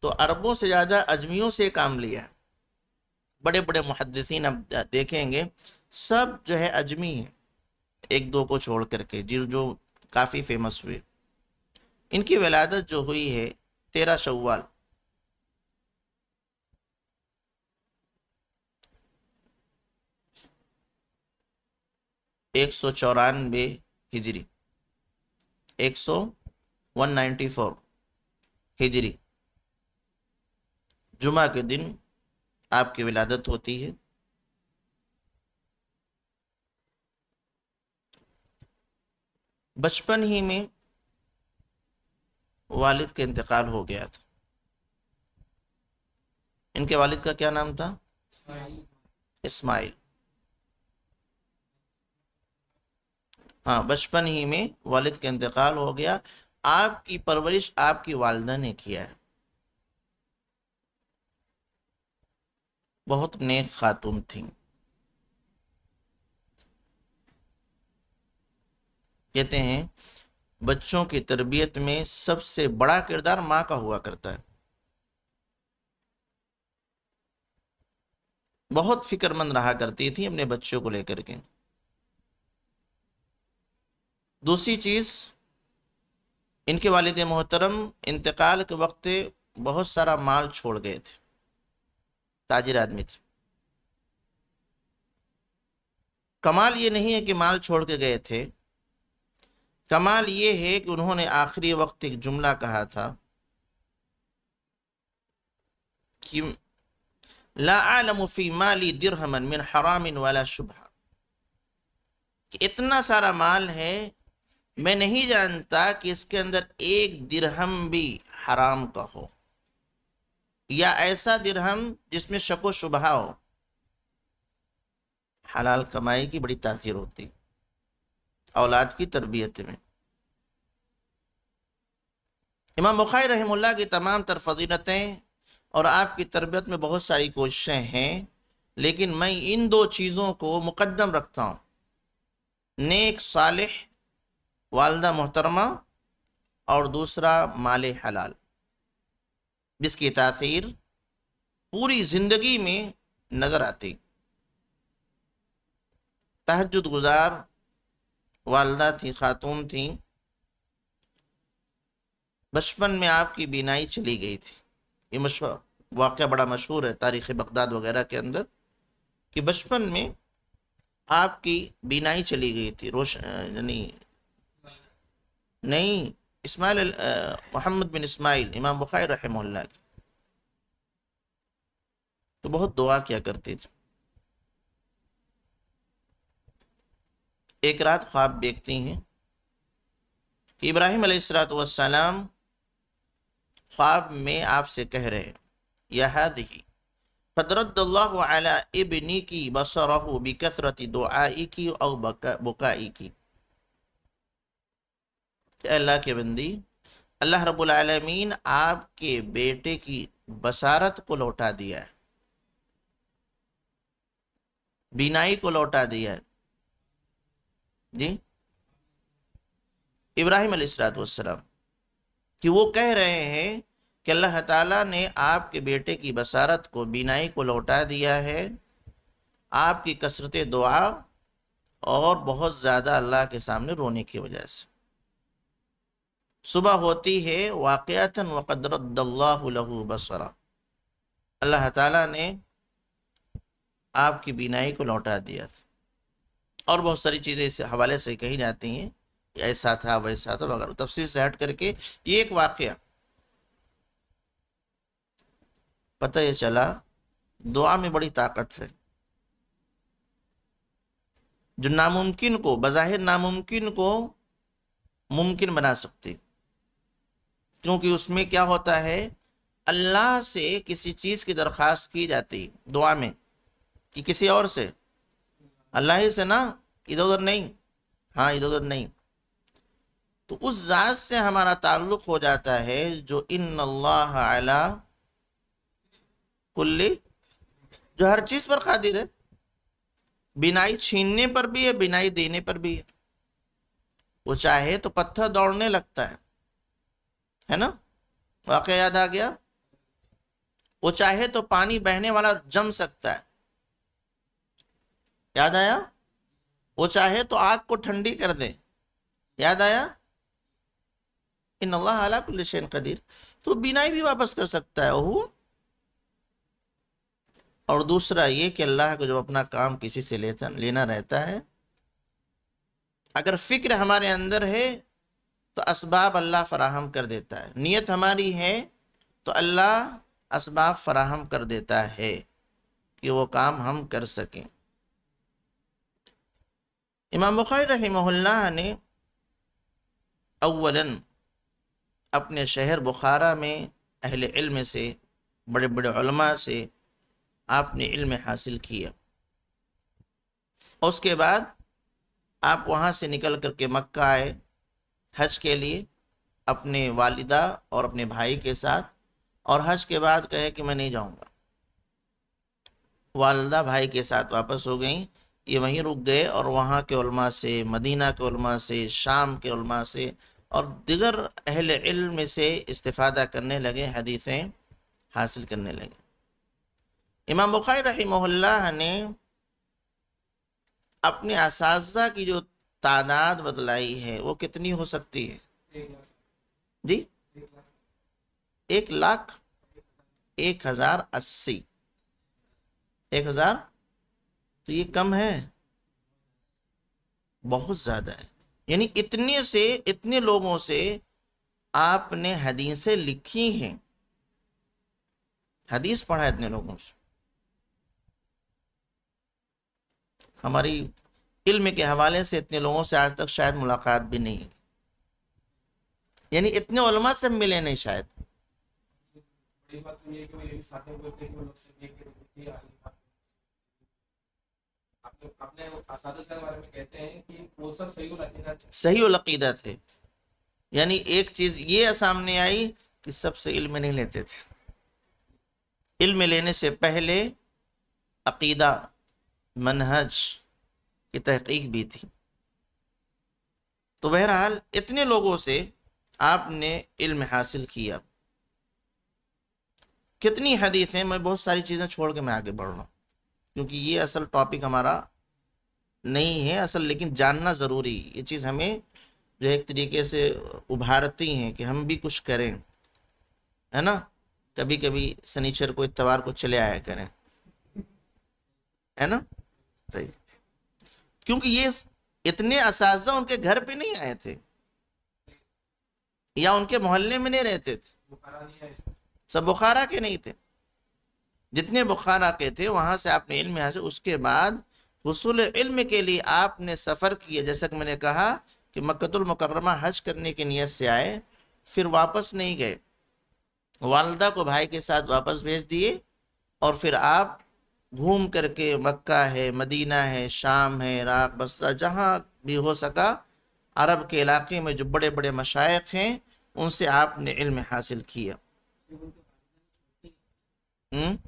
Speaker 1: तो अरबों से ज़्यादा अजमियों से काम लिया बड़े बड़े मुहदसिन अब देखेंगे सब जो है अजमी हैं एक दो को छोड़ करके जिन जो काफ़ी फेमस हुए इनकी विलादत जो हुई है तेरह शवाल एक सौ चौरानबे हिजरी एक सौ वन नाइन्टी फोर हिजरी जुमा के दिन आपकी विलादत होती है बचपन ही में वालिद का इंतकाल हो गया था इनके वालिद का क्या नाम था इस्माइल हाँ बचपन ही में वालिद का इंतकाल हो गया आपकी परवरिश आपकी वालदा ने किया है बहुत नेक खातून थी कहते हैं बच्चों की तरबियत में सबसे बड़ा किरदार माँ का हुआ करता है बहुत फिक्रमंद रहा करती थी अपने बच्चों को लेकर के दूसरी चीज़ इनके वालिद मोहतरम इंतकाल के वक्त बहुत सारा माल छोड़ गए थे ताजिर आदमी थे कमाल ये नहीं है कि माल छोड़ के गए थे कमाल ये है कि उन्होंने आखिरी वक्त एक जुमला कहा था कि ला आलमफी माली दिरहमन मिन हरामिन वाला शुभ इतना सारा माल है मैं नहीं जानता कि इसके अंदर एक दिरहम भी हराम का हो या ऐसा दिरहम जिसमें शको शुभ हो हलाल कमाई की बड़ी तासीर होती औलाद की तरबियत में इमाम बुखारी रहमुल्ला की तमाम तर फजीलतें और आपकी तरबियत में बहुत सारी कोशिशें हैं लेकिन मैं इन दो चीज़ों को मुकदम रखता हूँ नेक साल वालदा मोहतरमा और दूसरा माल हलाल जिसकी तासीर पूरी ज़िंदगी में नज़र आती तहजद गुजार वालदा थी खातून थी बचपन में आपकी बीनाई चली गई थी ये वाक़ बड़ा मशहूर है तारीख़ बगदाद वगैरह के अंदर कि बचपन में आपकी बीनाई चली गई थी रोशन यानी नहीं इस्माइल मोहम्मद बिन इस्माइल इमाम बुखारी रहम की तो बहुत दुआ किया करती थी एक रात ख्वाब देखती हैं कि इब्राहिम अलैहिस्सलाम ख्वाब में आपसे कह रहे हैं यह दही फ़दरद्ला इबनी की कसरत दो आई की और बुकाई की अल्लाह के बंदी अल्लाह रबालमीन आपके बेटे की बसारत को लौटा दिया है बीनाई को लौटा दिया है जी इब्राहिम अलैहिस्सलाम कि वो कह रहे हैं कि अल्लाह ताला ने आपके बेटे की बसारत को बीनाई को लौटा दिया है आपकी कसरत दुआ और बहुत ज़्यादा अल्लाह के सामने रोने की वजह से सुबह होती है वाक़ता वक़दरदल्लाहू बसरा अल्लाह ताला ने आपकी बीनाई को लौटा दिया था और बहुत सारी चीज़ें इस हवाले से कही जाती हैं ऐसा था वैसा था वगैरह तफसी से हट करके ये एक वाक्य पता ये चला दुआ में बड़ी ताकत है जो नामुमकिन को बज़ाहिर नामुमकिन को मुमकिन बना सकती क्योंकि उसमें क्या होता है अल्लाह से किसी चीज़ की दरख्वास्त की जाती दुआ में कि किसी और से अल्लाह ही से ना इधर उधर नहीं हाँ इधर उधर नहीं तो उस ज़ात से हमारा ताल्लुक़ हो जाता है जो इन अल्लाह अला कुल्ली जो हर चीज़ पर कादिर है बिनाई छीनने पर भी है बिनाई देने पर भी है वो चाहे तो पत्थर दौड़ने लगता है है ना वाक़ याद आ गया वो चाहे तो पानी बहने वाला जम सकता है याद आया वो चाहे तो आग को ठंडी कर दे याद आया इन अल्लाह कदीर तो ही भी वापस कर सकता है वो और दूसरा ये कि अल्लाह को जब अपना काम किसी से लेता लेना रहता है अगर फ़िक्र हमारे अंदर है तो इसबाब अल्लाह फ़राहम कर देता है नीयत हमारी है तो अल्लाह इसबाब फ़राहम कर देता है कि वो काम हम कर सकें इमाम बुखारी रही ने अवलन अपने शहर बुखारा में अहले इल्म से बड़े बड़े से आपने इल्म हासिल किया उसके बाद आप वहाँ से निकल करके मक्का आए हज के लिए अपने वालिदा और अपने भाई के साथ और हज के बाद कहे कि मैं नहीं जाऊँगा वालदा भाई के साथ वापस हो गई ये वहीं रुक गए और वहाँ के उलमा से मदीना के उलमा से शाम के उलमा से और दिगर अहल इल्म में से इस्तादा करने लगे हदीसें हासिल करने लगे इमाम बुखारी रही ने अपने इस की जो तादाद बतलाई है वो कितनी हो सकती है जी एक लाख एक हजार अस्सी एक हजार तो ये कम है बहुत ज्यादा है यानी इतने से इतने लोगों से आपने हदीसें लिखी हैं हदीस पढ़ा है इतने लोगों से हमारी इल्म के हवाले से इतने लोगों से आज तक शायद मुलाकात भी नहीं यानी इतने उलमा से मिले नहीं शायद तो सही लकीदा थे यानी एक चीज ये सामने आई कि सबसे इल्म नहीं लेते थे इल्म लेने से पहले अकीदा मनहज की तहकीक भी थी तो बहरहाल इतने लोगों से आपने इल्म हासिल किया कितनी हदीसें मैं बहुत सारी चीज़ें छोड़ के मैं आगे बढ़ रहा हूँ क्योंकि ये असल टॉपिक हमारा नहीं है असल लेकिन जानना ज़रूरी ये चीज़ हमें जो एक तरीके से उभारती हैं कि हम भी कुछ करें है ना कभी कभी शनिचर को इतवार को चले आया करें है ना सही क्योंकि ये इतने इस उनके घर पे नहीं आए थे या उनके मोहल्ले में नहीं रहते थे सब बुखारा के नहीं थे जितने बुखारा के थे वहां से आपने इल्म हासिल उसके बाद वसूल इल्म के लिए आपने सफ़र किया जैसा कि मैंने कहा कि मक्तुलमकरमा हज करने की नीयत से आए फिर वापस नहीं गए वालदा को भाई के साथ वापस भेज दिए और फिर आप घूम करके मक्का है मदीना है शाम है इराक बसरा जहाँ भी हो सका अरब के इलाके में जो बड़े बड़े मशाइ हैं उनसे आपने इल्म हासिल किया हम्म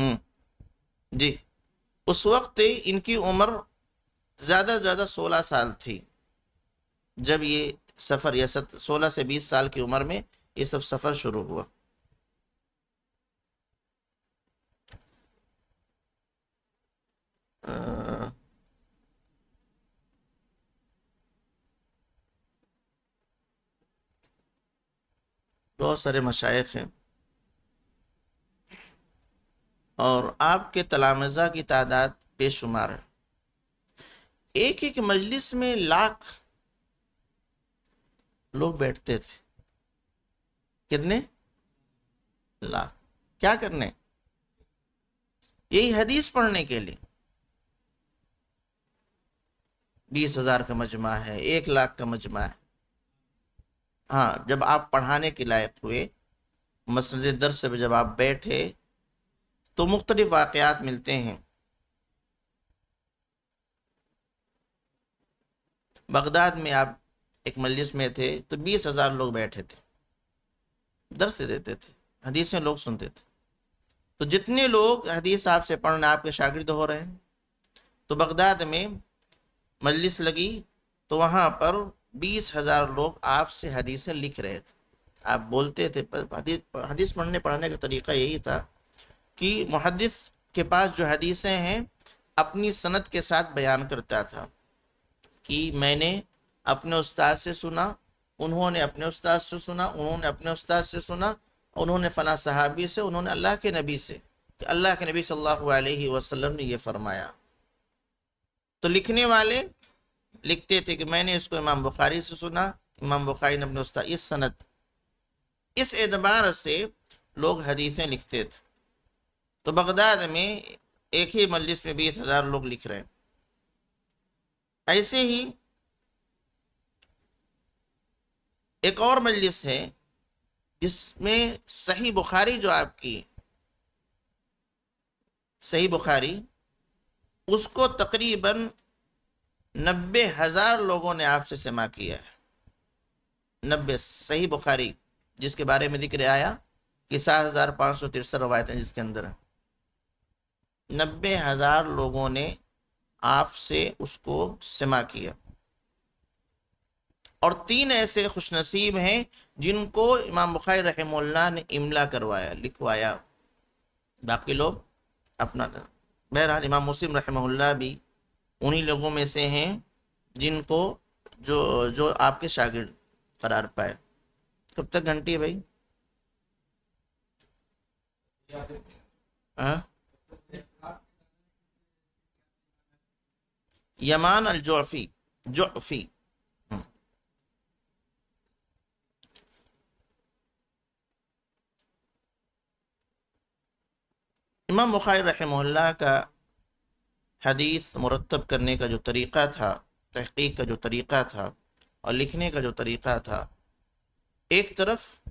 Speaker 1: हम्म जी उस वक्त इनकी उम्र ज़्यादा ज़्यादा सोलह साल थी जब ये सफ़र या सत सोलह से बीस साल की उम्र में ये सब सफ़र शुरू हुआ बहुत सारे मशाइ हैं और आपके तलामज़ा की तादाद बेशुमार है एक एक मजलिस में लाख लोग बैठते थे कितने लाख क्या करने यही हदीस पढ़ने के लिए बीस हजार का मजमा है एक लाख का मजमा है हाँ जब आप पढ़ाने के लायक हुए मसनद दर से जब आप बैठे तो मुख्तलिफ वाक़ात मिलते हैं बगदाद में आप एक मजलिस में थे तो बीस हज़ार लोग बैठे थे दर्स देते थे हदीसें लोग सुनते थे तो जितने लोग हदीस आपसे पढ़ना आपके शागिर्द हो रहे हैं तो बगदाद में मजलिस लगी तो वहाँ पर बीस हज़ार लोग आपसे हदीसें लिख रहे थे आप बोलते थे हदीस पढ़ने पढ़ने का तरीका यही था कि मुहदस के पास जो हदीसें हैं अपनी सनत के साथ बयान करता था कि मैंने अपने उस्ताद से सुना उन्होंने अपने उस्ताद से सुना उन्होंने अपने उस्ताद से सुना उन्होंने फ़ना सहाबी से उन्होंने अल्लाह के नबी से कि अल्लाह के नबी सल्लल्लाहु अलैहि वसल्लम ने यह फरमाया तो लिखने वाले लिखते थे कि मैंने इसको इमाम बुखारी से सुना इमाम बुखारी ने अपने उस्ताद इस सनत इस एतबार से लोग हदीसें लिखते थे तो बगदाद में एक ही मजलिस में बीस हजार लोग लिख रहे हैं ऐसे ही एक और मजलिस है जिसमें सही बुखारी जो आपकी सही बुखारी उसको तकरीबन नब्बे हज़ार लोगों ने आपसे समा किया है नब्बे सही बुखारी जिसके बारे में जिक्र आया कि सात हज़ार पाँच सौ तिरसठ रवायतें जिसके अंदर है नब्बे हज़ार लोगों ने आपसे उसको समा किया और तीन ऐसे खुशनसीब हैं जिनको इमाम बुखारी रहमुल्ला ने इमला करवाया लिखवाया बाकी लोग अपना बहरहाल इमाम मुस्लिम रहमुल्ला भी उन्हीं लोगों में से हैं जिनको जो जो आपके शागिर्द करार पाए कब तक घंटी है भाई हाँ यमान अल जोफी जोफी हम्म। इमाम बुखारी रहमल्ला का हदीस मुरतब करने का जो तरीक़ा था तहकीक का जो तरीक़ा था और लिखने का जो तरीक़ा था एक तरफ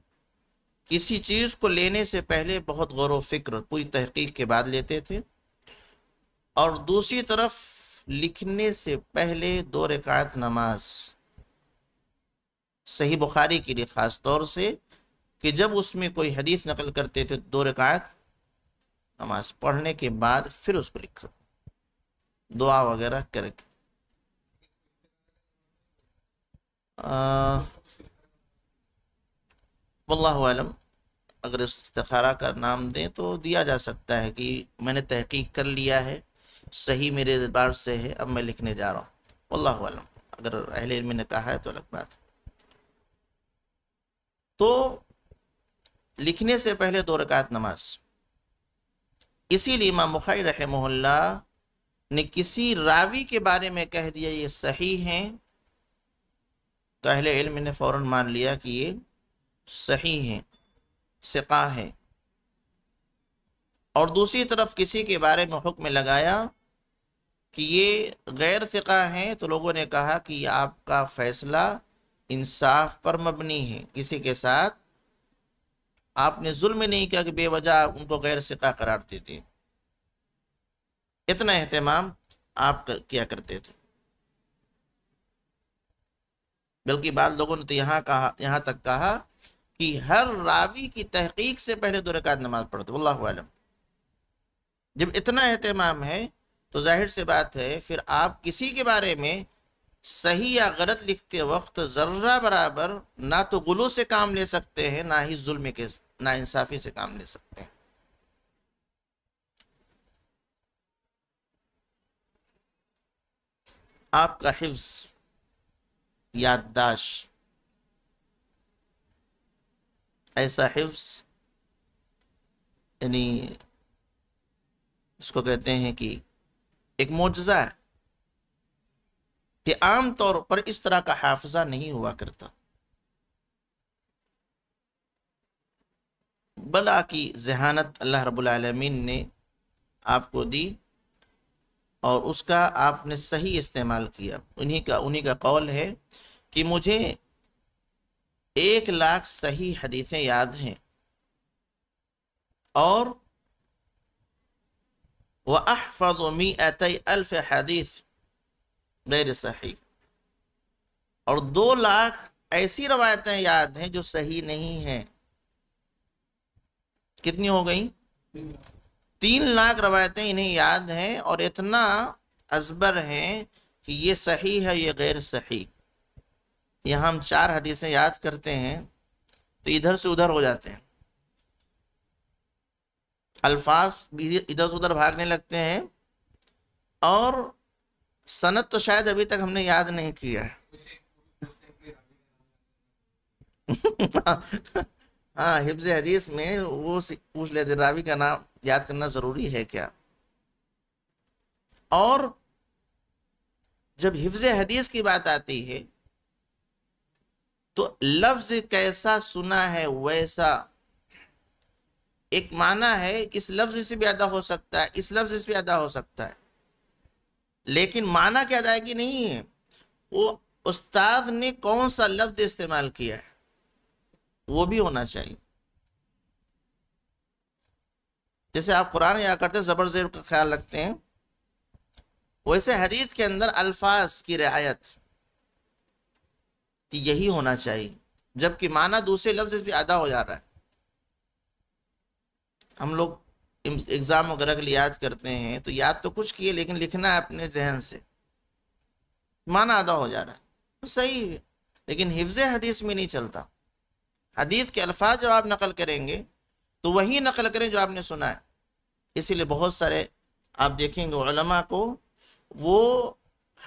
Speaker 1: किसी चीज़ को लेने से पहले बहुत गौर व फिक्र पूरी तहकीक के बाद लेते थे और दूसरी तरफ लिखने से पहले दो रकात नमाज सही बुखारी के लिए ख़ास तौर से कि जब उसमें कोई हदीस नकल करते थे दो रकात नमाज पढ़ने के बाद फिर उसको लिखो दुआ वगैरह करके वल्लम अगर इस इस्तारा का नाम दें तो दिया जा सकता है कि मैंने तहकीक कर लिया है सही मेरे एतबार से है अब मैं लिखने जा रहा हूँ अल्लाह आलम अगर अहल ने कहा है तो अलग बात तो लिखने से पहले दो रकात नमाज इसीलिए इमाम मुखी रहमल्ला ने किसी रावी के बारे में कह दिया ये सही हैं तो अहल इल्म ने फ़ौर मान लिया कि ये सही हैं सिका हैं और दूसरी तरफ किसी के बारे में हुक्म लगाया कि ये गैर फ़िका हैं तो लोगों ने कहा कि आपका फ़ैसला इंसाफ पर मबनी है किसी के साथ आपने जुल्म नहीं किया कि बेवजह उनको गैर फ़िका करार देते इतना अहतमाम आप कर, किया करते थे बल्कि बाद लोगों ने तो यहाँ कहा यहाँ तक कहा कि हर रावी की तहकीक से पहले दो रकात नमाज पढ़ते वल्लाम जब इतना अहतमाम है तो जाहिर सी बात है फिर आप किसी के बारे में सही या गलत लिखते वक्त ज़र्रा बराबर ना तो गुलू से काम ले सकते हैं ना ही जुल्म के ना इंसाफी से काम ले सकते हैं आपका हिफ्ज याददाश्त ऐसा हिफ्ज यानी इसको कहते हैं कि एक मोजा है कि आम तौर पर इस तरह का हाफजा नहीं हुआ करता बला की जहानत अल्लाह रबालमीन ने आपको दी और उसका आपने सही इस्तेमाल किया उन्हीं का उन्हीं का कौल है कि मुझे एक लाख सही हदीसें याद हैं और वफ़ मीतई अल्फ हदीस गैर सही और दो लाख ऐसी रवायतें याद हैं जो सही नहीं हैं कितनी हो गई तीन लाख रवायतें इन्हें याद हैं और इतना अजबर हैं कि ये सही है ये गैर सही यहाँ हम चार हदीसें याद करते हैं तो इधर से उधर हो जाते हैं अल्फाज इधर से उधर भागने लगते हैं और सनत तो शायद अभी तक हमने याद नहीं किया हाँ हिफ्ज हदीस में वो पूछ लेते रावी का नाम याद करना ज़रूरी है क्या और जब हिफ्ज हदीस की बात आती है तो लफ्ज़ कैसा सुना है वैसा एक माना है इस लफ्ज से भी अदा हो सकता है इस लफ्ज से भी अदा हो सकता है लेकिन माना की अदायगी नहीं है वो उस्ताद ने कौन सा लफ्ज इस्तेमाल किया है वो भी होना चाहिए जैसे आप कुरान या करते ज़बर ज़ेब का ख्याल रखते हैं वैसे हदीत के अंदर अल्फाज की रियायत यही होना चाहिए जबकि माना दूसरे लफ्ज भी अदा हो जा रहा है हम लोग एग्ज़ाम वगैरह के लिए याद करते हैं तो याद तो कुछ किए लेकिन लिखना है अपने जहन से माना अदा हो जा रहा है तो सही है लेकिन हिफ्ज हदीस में नहीं चलता हदीस के अल्फाज जब आप नकल करेंगे तो वही नकल करें जो आपने सुना है इसीलिए बहुत सारे आप देखेंगे को वो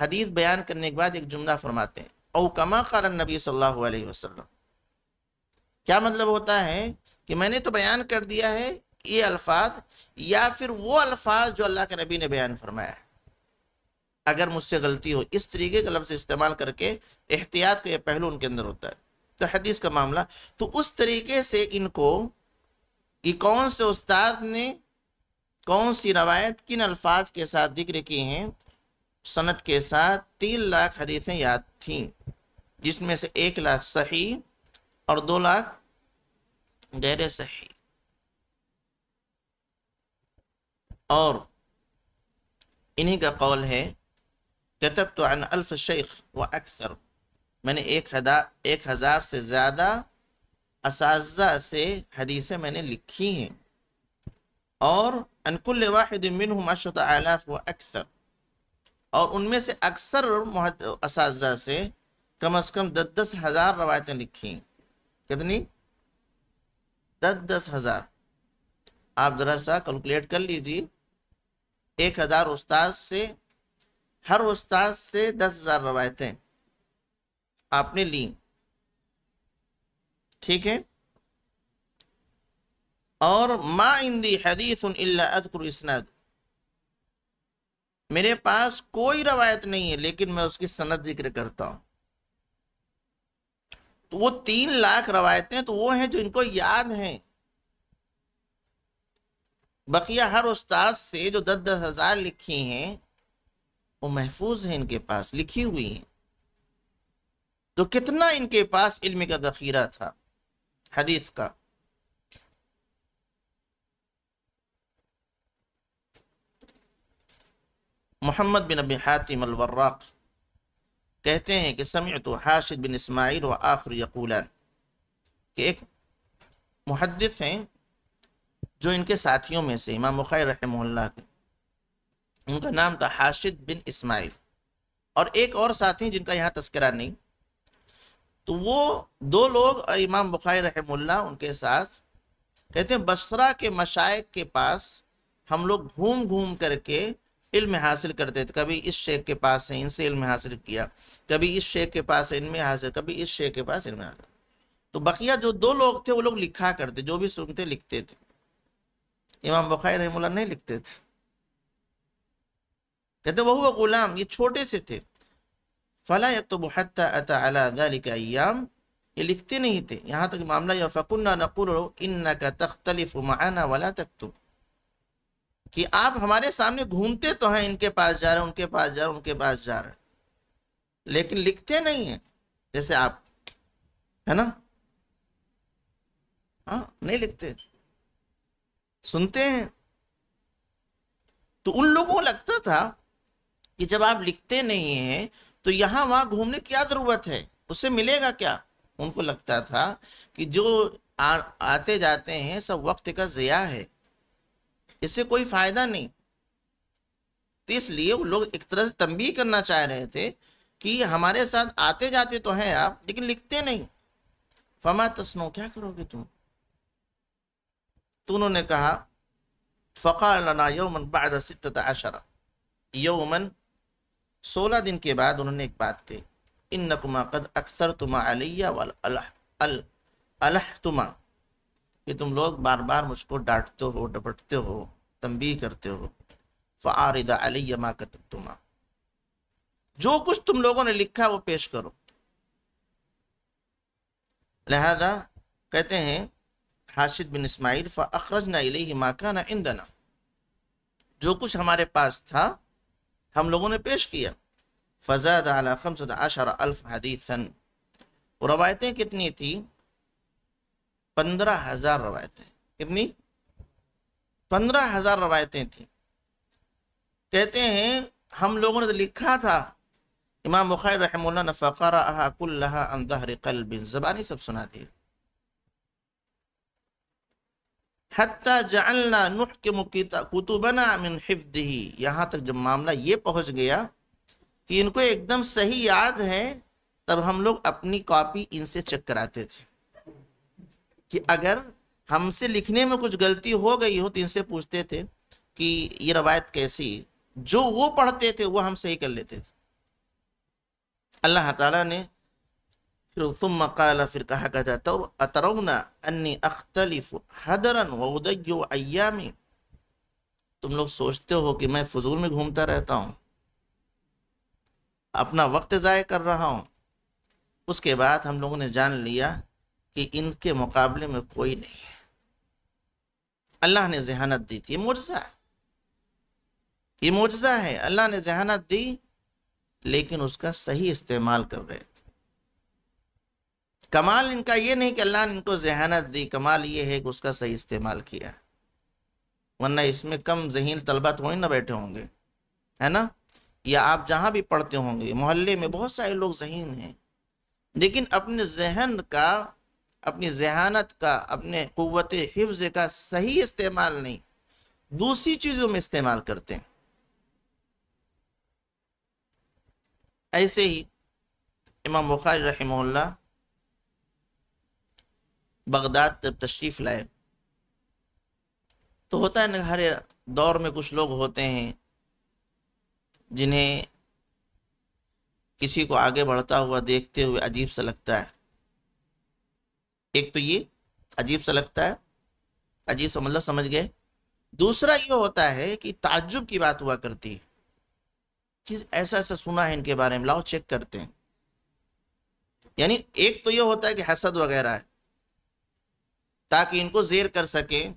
Speaker 1: हदीस बयान करने के बाद एक जुमला फरमाते हैं औ कमा कार नबी सल्लल्लाहु अलैहि वसल्लम क्या मतलब होता है कि मैंने तो बयान कर दिया है ये अल्फाज या फिर वो अल्फाज जो अल्लाह के नबी ने बयान फरमाया है अगर मुझसे गलती हो इस तरीके का लफ्ज़ इस्तेमाल करके एहतियात का यह पहलू उनके अंदर होता है तो हदीस का मामला तो उस तरीके से इनको कि कौन से उस्ताद ने कौन सी रवायत किन अल्फाज के साथ जिक्र की हैं सनत के साथ तीन लाख हदीसें याद थीं जिसमें से एक लाख सही और दो लाख गैर सही और इन्हीं का कौल है कतब तो अन अल्फ शेख व अक्सर मैंने एक हदा एक हज़ार से ज़्यादा इस से हदीसें मैंने लिखी हैं और अनकुल वाहिद मिन अशत आलाफ व अक्सर और उनमें से अक्सर इस से कम अज़ कम दस दस हज़ार रवायतें लिखी हैं कितनी दस दस हज़ार आप ज़रा सा कैलकुलेट कर लीजिए एक हज़ार उस्ताद से हर उस्ताद से दस हज़ार रवायतें आपने ली ठीक है और मा इंदी हदीस अदकुर इसनद मेरे पास कोई रवायत नहीं है लेकिन मैं उसकी सनत जिक्र करता हूं तो वो तीन लाख रवायतें तो वो हैं जो इनको याद हैं बकिया हर उस्ताद से जो दस दस हजार लिखी हैं वो महफूज है इनके पास लिखी हुई हैं तो कितना इनके पास इल्म का जखीरा था हदीस का मोहम्मद बिन अबी हातिम अलवर्राक कहते हैं कि समय तो हाशिद बिन इसमाइल व आखिर यकूलन के एक मुहदस हैं जो इनके साथियों में से इमाम मुखै रहमल्ला के उनका नाम था हाशिद बिन इस्माइल और एक और साथी जिनका यहाँ तस्करा नहीं तो वो दो लोग और इमाम बुखारी रहमुल्ला उनके साथ कहते हैं बसरा के मशाइ के पास हम लोग घूम घूम करके इल्म हासिल करते थे कभी इस शेख के पास है इनसे इल्म हासिल किया कभी इस शेख के पास है इनमें हासिल कभी इस शेख के पास इनमें हासिल तो बकिया जो दो लोग थे वो लोग लिखा करते जो भी सुनते लिखते थे इमाम बखाई रहमुल्ला नहीं लिखते थे कहते वह गुलाम ये छोटे से थे फला यक तो बहत अता अलाम ये लिखते नहीं थे यहाँ तक मामला यह फ़कुन्ना नकुल का तख्तलिफ माना वाला तक तुम कि आप हमारे सामने घूमते तो हैं इनके पास जा रहे हैं उनके पास जा रहे हैं उनके पास जा रहे हैं लेकिन लिखते नहीं हैं जैसे आप है ना हाँ नहीं लिखते सुनते हैं तो उन लोगों को लगता था कि जब आप लिखते नहीं हैं तो यहां वहां घूमने की क्या ज़रूरत है उससे मिलेगा क्या उनको लगता था कि जो आ, आते जाते हैं सब वक्त का ज़िया है इससे कोई फ़ायदा नहीं तो इसलिए वो लोग एक तरह से तंबी करना चाह रहे थे कि हमारे साथ आते जाते तो हैं आप लेकिन लिखते नहीं फमा तस्नो क्या करोगे तुम तो उन्होंने कहा फ़क़ालना यौमन बाद अशरा यौमन सोलह दिन के बाद उन्होंने एक बात कही इन नकुमा कद अक्सर तुमा अलिया वाल अल्लाह अल तुमा कि तुम लोग बार बार मुझको डांटते हो डपटते हो तंबी करते हो फ़ारदा मा कत तुमा जो कुछ तुम लोगों ने लिखा वो पेश करो लिहाजा कहते हैं حاشد بن اسماعیل فاخرجنا إليه ما كان عندنا جو کچھ ہمارے پاس تھا ہم لوگوں نے پیش کیا فزاد على 15000 حدیثا روایتیں کتنی تھی 15000 روایتیں کتنی 15000 روایتیں تھیں کہتے ہیں ہم لوگوں نے لکھا تھا امام بخاری رحمہ الله نے كلها کلھا عن ظهر قلب زبانی سب سنا دیے हत्या जल्ला नुह के मुकीता कुतुबना मिन हिफ्दही यहाँ तक जब मामला ये पहुँच गया कि इनको एकदम सही याद है तब हम लोग अपनी कॉपी इनसे चेक कराते थे कि अगर हमसे लिखने में कुछ गलती हो गई हो तो इनसे पूछते थे कि ये रवायत कैसी जो वो पढ़ते थे वो हम सही कर लेते थे अल्लाह ताला ने फिर तुम मकाला फिर कहा कहा जाता और अतरौना अन्य अख्तलिफ हदरन वदयो अयामी तुम लोग सोचते हो कि मैं फजूल में घूमता रहता हूँ अपना वक्त ज़ाय कर रहा हूँ उसके बाद हम लोगों ने जान लिया कि इनके मुकाबले में कोई नहीं है अल्लाह ने जहानत दी थी मुआजा ये मुआजा है अल्लाह ने जहानत दी लेकिन उसका सही इस्तेमाल कर रहे थे कमाल इनका ये नहीं कि अल्लाह ने इनको जहानत दी कमाल ये है कि उसका सही इस्तेमाल किया वरना इसमें कम जहीन तलबा थोड़ी ना बैठे होंगे है ना या आप जहाँ भी पढ़ते होंगे मोहल्ले में बहुत सारे लोग जहीन हैं लेकिन अपने जहन का अपनी जहानत का अपने क़वत हिफ्ज का सही इस्तेमाल नहीं दूसरी चीज़ों में इस्तेमाल करते हैं ऐसे ही इमाम बुखारी रहमल्ला बगदाद तशरीफ़ लाए तो होता है ना हर दौर में कुछ लोग होते हैं जिन्हें किसी को आगे बढ़ता हुआ देखते हुए अजीब सा लगता है एक तो ये अजीब सा लगता है अजीब सा मतलब समझ गए दूसरा ये होता है कि ताज्जुब की बात हुआ करती है कि ऐसा ऐसा सुना है इनके बारे में लाओ चेक करते हैं यानी एक तो ये होता है कि हसद वगैरह है ताकि इनको जेर कर सकें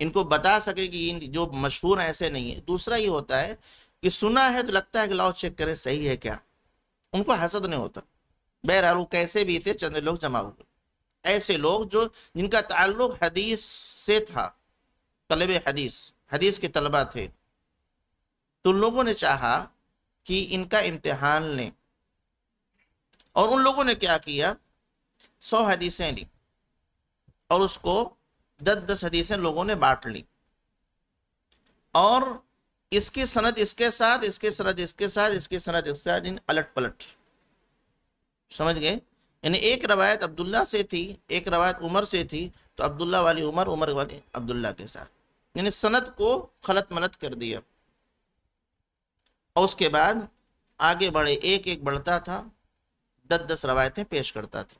Speaker 1: इनको बता सके कि इन जो मशहूर हैं ऐसे नहीं है दूसरा ये होता है कि सुना है तो लगता है कि लाओ चेक करें सही है क्या उनको हसद नहीं होता बहरहाल वो कैसे भी थे चंद लोग जमा हो गए ऐसे लोग जो जिनका ताल्लुक हदीस से था तलब हदीस हदीस के तलबा थे तो लोगों ने चाहा कि इनका इम्तिहान लें और उन लोगों ने क्या किया सौ हदीसें ली और उसको दस दस हदीसें लोगों ने बांट ली और इसकी सनद इसके साथ इसकी सनद इसके साथ इसकी सनद इसके साथ इन अलट पलट समझ गए यानी एक रवायत अब्दुल्ला से थी एक रवायत उमर से थी तो अब्दुल्ला वाली उमर उमर वाली अब्दुल्ला के साथ यानी सनद को खलत मलत कर दिया और उसके बाद आगे बढ़े एक एक बढ़ता था दस दस रवायतें पेश करता था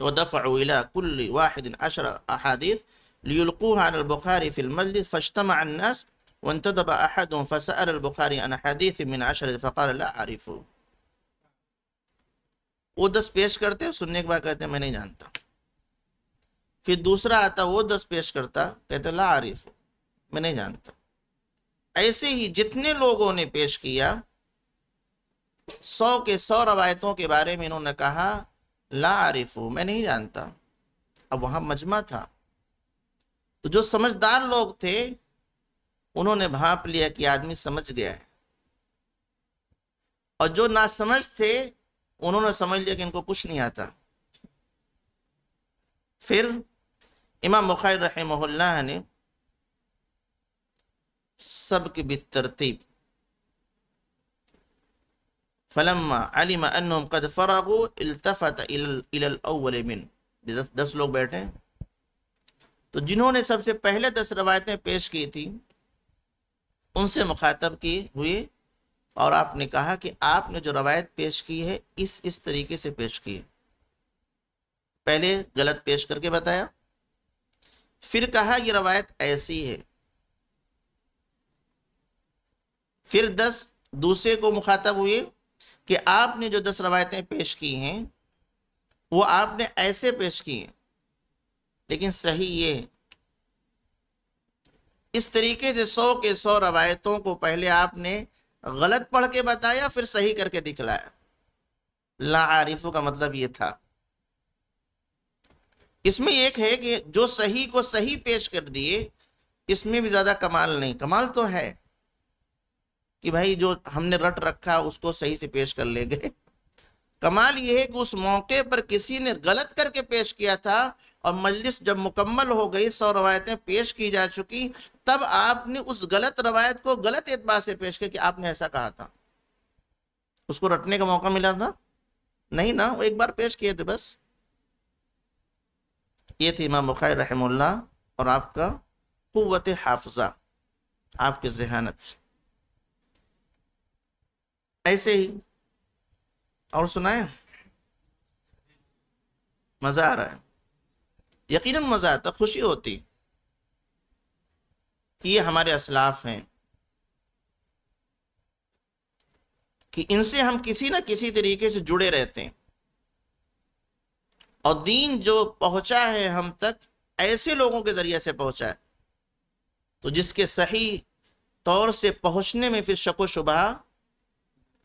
Speaker 1: ودفعوا إلى كل واحد عشر أحاديث ليلقوها على البخاري في المجلس فاجتمع الناس وانتدب أحدهم فسأل البخاري عن حديث من عشر فقال لا أعرفه ودس دس پیش کرتے سننے کے بعد کہتے ہیں میں نہیں جانتا پھر دوسرا آتا وہ دس کرتا کہتے لا أعرفه میں نہیں جانتا ایسے ہی جتنے لوگوں نے پیش کیا سو کے سو روایتوں کے بارے میں انہوں نے کہا ला आरिफू मैं नहीं जानता अब वहां मजमा था तो जो समझदार लोग थे उन्होंने भाप लिया कि आदमी समझ गया है और जो नासमझ थे उन्होंने समझ लिया कि इनको कुछ नहीं आता फिर इमाम मुखैर रहमल्ला ने सबके बितरतीब फलम्मा अलिमा अनहुम कद फ़रागु इल्तफ़त इलल अव्वल मिन दस दस लोग बैठे तो जिन्होंने सबसे पहले दस रवायतें पेश की थी उनसे मुखातब की हुई और आपने कहा कि आपने जो रवायत पेश की है इस इस तरीके से पेश की पहले गलत पेश करके बताया फिर कहा कि रवायत ऐसी है फिर दस दूसरे को मुखातब हुए कि आपने जो दस रवायतें पेश की हैं वो आपने ऐसे पेश की हैं लेकिन सही ये इस तरीके से सौ के सौ रवायतों को पहले आपने गलत पढ़ के बताया फिर सही करके दिखलाया ला आरिफों का मतलब ये था इसमें एक है कि जो सही को सही पेश कर दिए इसमें भी ज्यादा कमाल नहीं कमाल तो है कि भाई जो हमने रट रखा उसको सही से पेश कर ले गए कमाल यह है कि उस मौके पर किसी ने गलत करके पेश किया था और मजलिस जब मुकम्मल हो गई सौ रवायतें पेश की जा चुकी तब आपने उस गलत रवायत को गलत एतबार से पेश किया कि आपने ऐसा कहा था उसको रटने का मौका मिला था नहीं ना वो एक बार पेश किए थे बस ये थे इमाम बुखार रहमुल्ला और आपका कुत हाफजा आपके जहानत से ऐसे ही और सुनाए मज़ा आ रहा है यकीनन मज़ा आता खुशी होती कि ये हमारे असलाफ हैं कि इनसे हम किसी ना किसी तरीके से जुड़े रहते हैं और दीन जो पहुंचा है हम तक ऐसे लोगों के ज़रिए से पहुंचा है तो जिसके सही तौर से पहुंचने में फिर शको शुबा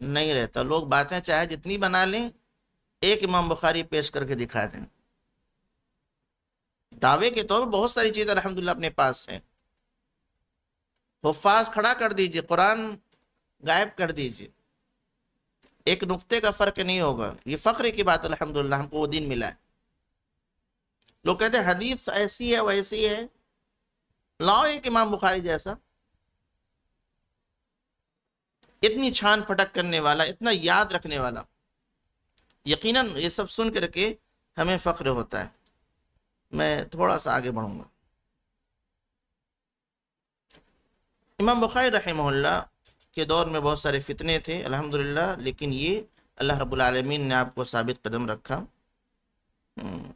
Speaker 1: नहीं रहता लोग बातें चाहे जितनी बना लें एक इमाम बुखारी पेश करके दिखा दें दावे के तौर पर बहुत सारी चीज़ अलहमदुल्ला अपने पास है हफाज खड़ा कर दीजिए कुरान गायब कर दीजिए एक नुकते का फ़र्क नहीं होगा ये फ़ख्र की बात अलहमदुल्ला हमको वो दिन मिला है लोग कहते हैं हदीस ऐसी है वैसी है लाओ एक इमाम बुखारी जैसा इतनी छान फटक करने वाला इतना याद रखने वाला यकीनन ये सब सुन करके हमें फ़ख्र होता है मैं थोड़ा सा आगे बढ़ूँगा इमाम बखार रहमल्ला के दौर में बहुत सारे फितने थे अल्हम्दुलिल्लाह लेकिन ये अल्लाह रबालमीन ने आपको साबित कदम रखा हम्म।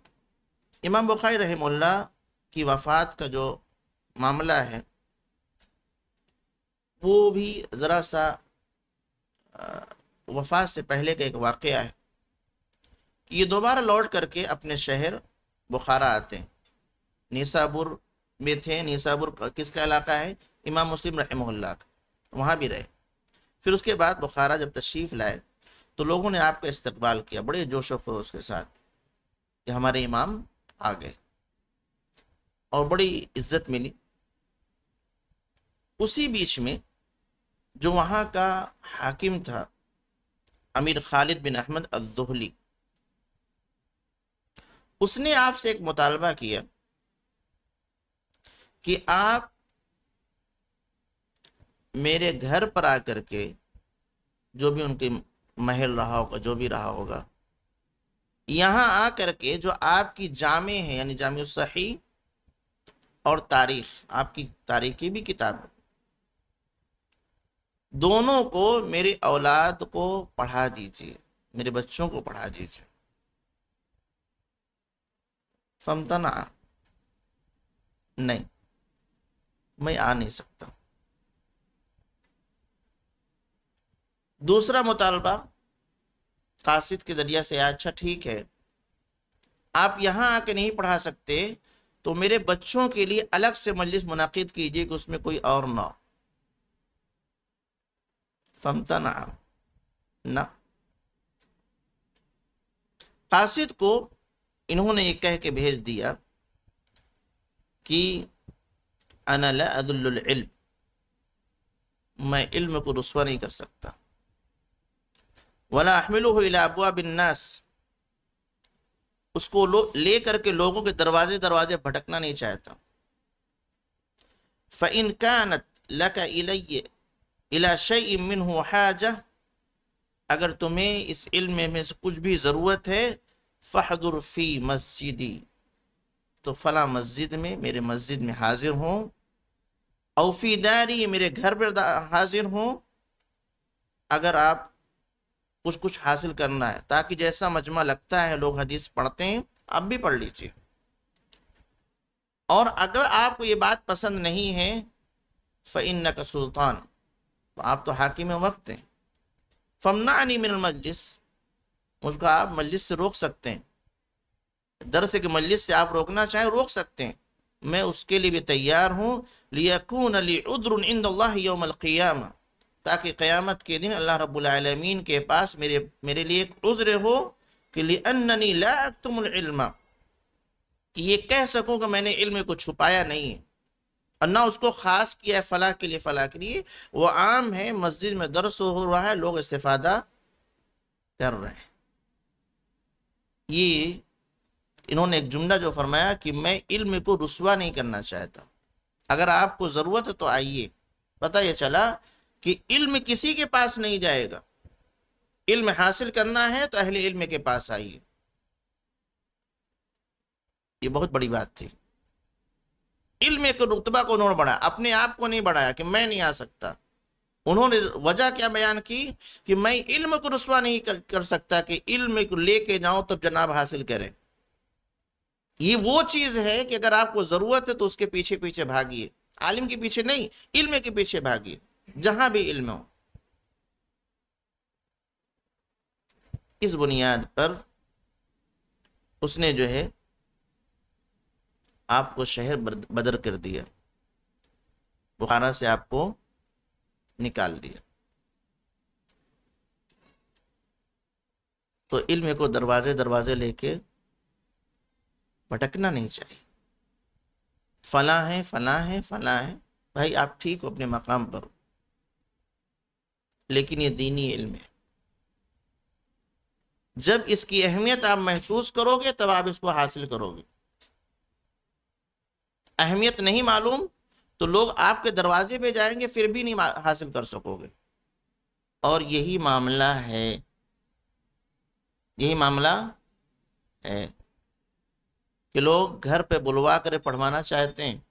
Speaker 1: इमाम बखारी रहमल्ला की वफ़ात का जो मामला है वो भी ज़रा सा वफा से पहले का एक वाक़ है कि ये दोबारा लौट करके अपने शहर बुखारा आते हैं निसाबुर में थे निसापुर किसका इलाका है इमाम मुस्लिम रहमल्ला का वहाँ भी रहे फिर उसके बाद बुखारा जब तशरीफ़ लाए तो लोगों ने आपका इस्तकबाल किया बड़े जोश व फरोश के साथ कि हमारे इमाम आ गए और बड़ी इज्जत मिली उसी बीच में जो वहाँ का हाकिम था अमीर खालिद बिन अहमद अदहली उसने आपसे एक मुतालबा किया कि आप मेरे घर पर आकर के जो भी उनके महल रहा होगा जो भी रहा होगा यहाँ आ करके जो आपकी जामे हैं यानी जाम सही और तारीख आपकी तारीखी भी किताब है दोनों को मेरी औलाद को पढ़ा दीजिए मेरे बच्चों को पढ़ा दीजिए समतना नहीं मैं आ नहीं सकता दूसरा मुतालबा कासिद के दरिया से अच्छा ठीक है आप यहाँ आके नहीं पढ़ा सकते तो मेरे बच्चों के लिए अलग से मजलिस मुनद कीजिए कि उसमें कोई और ना हो फमतना ना कासिद को इन्होंने ये कह के भेज दिया कि अनल अदुल्म मैं इल्म को रसवा नहीं कर सकता वला अहमिल अबुआ बिन्नास उसको लो, ले करके लोगों के दरवाजे दरवाजे भटकना नहीं चाहता फ़ैन कानत लक इलैये इला शई मिन हाजा अगर तुम्हें इस इल्म में से कुछ भी ज़रूरत है फ़हदुरफ़ी मस्जिदी तो फ़ला मस्जिद में मेरे मस्जिद में हाजिर हों दारी मेरे घर पर हाजिर हों अगर आप कुछ कुछ हासिल करना है ताकि जैसा मजमा लगता है लोग हदीस पढ़ते हैं आप भी पढ़ लीजिए और अगर आपको ये बात पसंद नहीं है फ़ैन का सुल्तान तो आप तो हाकिम वक्त हैं फमना अनी मिनल मजलिस मुझको आप मजलिस से रोक सकते हैं दरस के मजलिस से आप रोकना चाहें रोक सकते हैं मैं उसके लिए भी तैयार हूँ लियकून अली उद्र यौमक़ियाम ताकि क़यामत के दिन अल्लाह रब्लमीन के पास मेरे मेरे लिए एक उज्र हो कि लियन्नी लातुम कि ये कह सकूँ कि मैंने इल्म को छुपाया नहीं है ना उसको ख़ास किया है फ़लाह के लिए फ़लाह के लिए वो आम है मस्जिद में दर्स हो रहा है लोग इस्तेफा कर रहे हैं ये इन्होंने एक जुमला जो फरमाया कि मैं इल्म को रसवा नहीं करना चाहता अगर आपको ज़रूरत है तो आइए पता यह चला कि इल्म किसी के पास नहीं जाएगा इल्म हासिल करना है तो अहले इल्म के पास आइए ये बहुत बड़ी बात थी इल्म के रुतबा को उन्होंने बढ़ाया अपने आप को नहीं बढ़ाया कि मैं नहीं आ सकता उन्होंने वजह क्या बयान की कि मैं इल्म को रसवा नहीं कर, कर सकता कि इल्म को लेके जाओ तब तो जनाब हासिल करें ये वो चीज है कि अगर आपको जरूरत है तो उसके पीछे पीछे भागिए आलिम के पीछे नहीं इल्म के पीछे भागिए जहां भी इल्म हो इस बुनियाद पर उसने जो है आपको शहर बदर कर दिया बुखारा से आपको निकाल दिया तो इल्म को दरवाजे दरवाजे लेके भटकना नहीं चाहिए फला है फला है फला है भाई आप ठीक हो अपने मकाम पर लेकिन ये दीनी इल्म है जब इसकी अहमियत आप महसूस करोगे तब आप इसको हासिल करोगे अहमियत नहीं मालूम तो लोग आपके दरवाजे पे जाएंगे फिर भी नहीं हासिल कर सकोगे और यही मामला है यही मामला है कि लोग घर पे बुलवा कर पढ़वाना चाहते हैं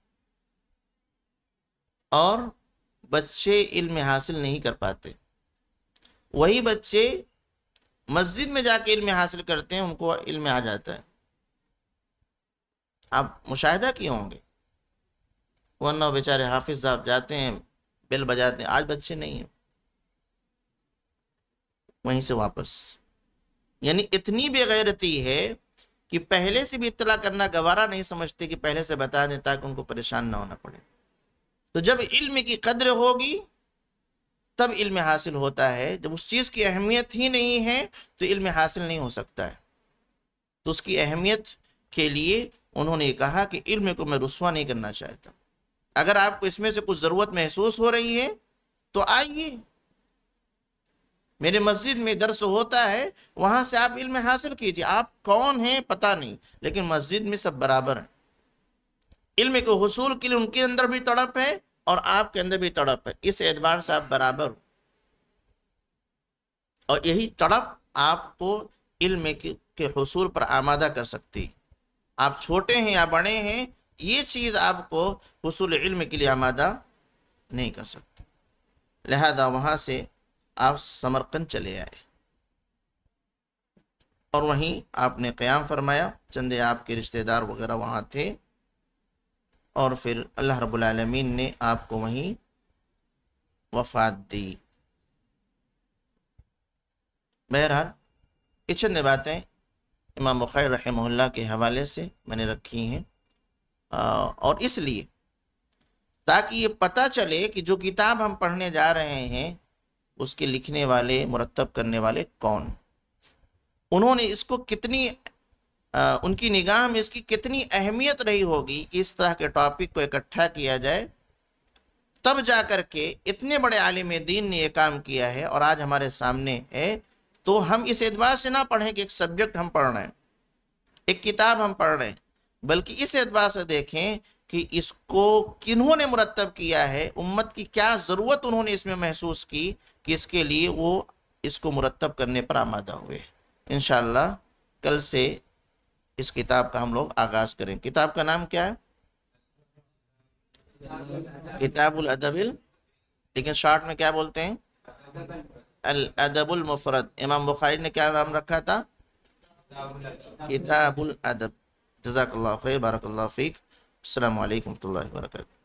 Speaker 1: और बच्चे इल्म हासिल नहीं कर पाते वही बच्चे मस्जिद में जाके इल्म हासिल करते हैं उनको इल्म आ जाता है आप मुशाहिदा किए होंगे वरना बेचारे हाफिज साहब जाते हैं बेल बजाते हैं आज बच्चे नहीं हैं वहीं से वापस यानी इतनी बेगैरती है कि पहले से भी इतला करना गवारा नहीं समझते कि पहले से बता दें ताकि उनको परेशान ना होना पड़े तो जब इल्म की कदर होगी तब इल्म हासिल होता है जब उस चीज़ की अहमियत ही नहीं है तो इल्म हासिल नहीं हो सकता है तो उसकी अहमियत के लिए उन्होंने कहा कि इल्म को मैं रसवा नहीं करना चाहता अगर आपको इसमें से कुछ ज़रूरत महसूस हो रही है तो आइए मेरे मस्जिद में दर्स होता है वहां से आप इल्म हासिल कीजिए आप कौन हैं पता नहीं लेकिन मस्जिद में सब बराबर हैं इल्म के हसूल के लिए उनके अंदर भी तड़प है और आपके अंदर भी तड़प है इस एतबार से आप बराबर हो और यही तड़प आपको इल्म के हसूल पर आमादा कर सकती है आप छोटे हैं या बड़े हैं ये चीज़ आपको हसूल इल्म के लिए आमादा नहीं कर सकते लिहाजा वहाँ से आप समरकंद चले आए और वहीं आपने क़याम फरमाया चंदे आपके रिश्तेदार वगैरह वहाँ थे और फिर अल्लाह रबालमीन ने आपको वहीं वफात दी बहरहाल ये चंद बातें इमाम बखैर रहमल्ला के हवाले से मैंने रखी हैं और इसलिए ताकि ये पता चले कि जो किताब हम पढ़ने जा रहे हैं उसके लिखने वाले मुरतब करने वाले कौन उन्होंने इसको कितनी आ, उनकी निगाह में इसकी कितनी अहमियत रही होगी इस तरह के टॉपिक को इकट्ठा किया जाए तब जा कर के इतने बड़े आलिम दीन ने यह काम किया है और आज हमारे सामने है तो हम इस एतबार से ना पढ़ें कि एक सब्जेक्ट हम पढ़ रहे हैं एक किताब हम पढ़ रहे हैं बल्कि इस एतबार से देखें कि इसको किन्हों ने मुरतब किया है उम्मत की क्या ज़रूरत उन्होंने इसमें महसूस की कि इसके लिए वो इसको मुरतब करने पर आमादा हुए इन कल से इस किताब का हम लोग आगाज़ करें किताब का नाम क्या है किताबुल अदबिल लेकिन शॉर्ट में क्या बोलते हैं अल अदबुल मुफरत इमाम बुखारी ने क्या नाम रखा था किताबुल अदब جزاك الله خير بارك الله فيك السلام عليكم ورحمة الله وبركاته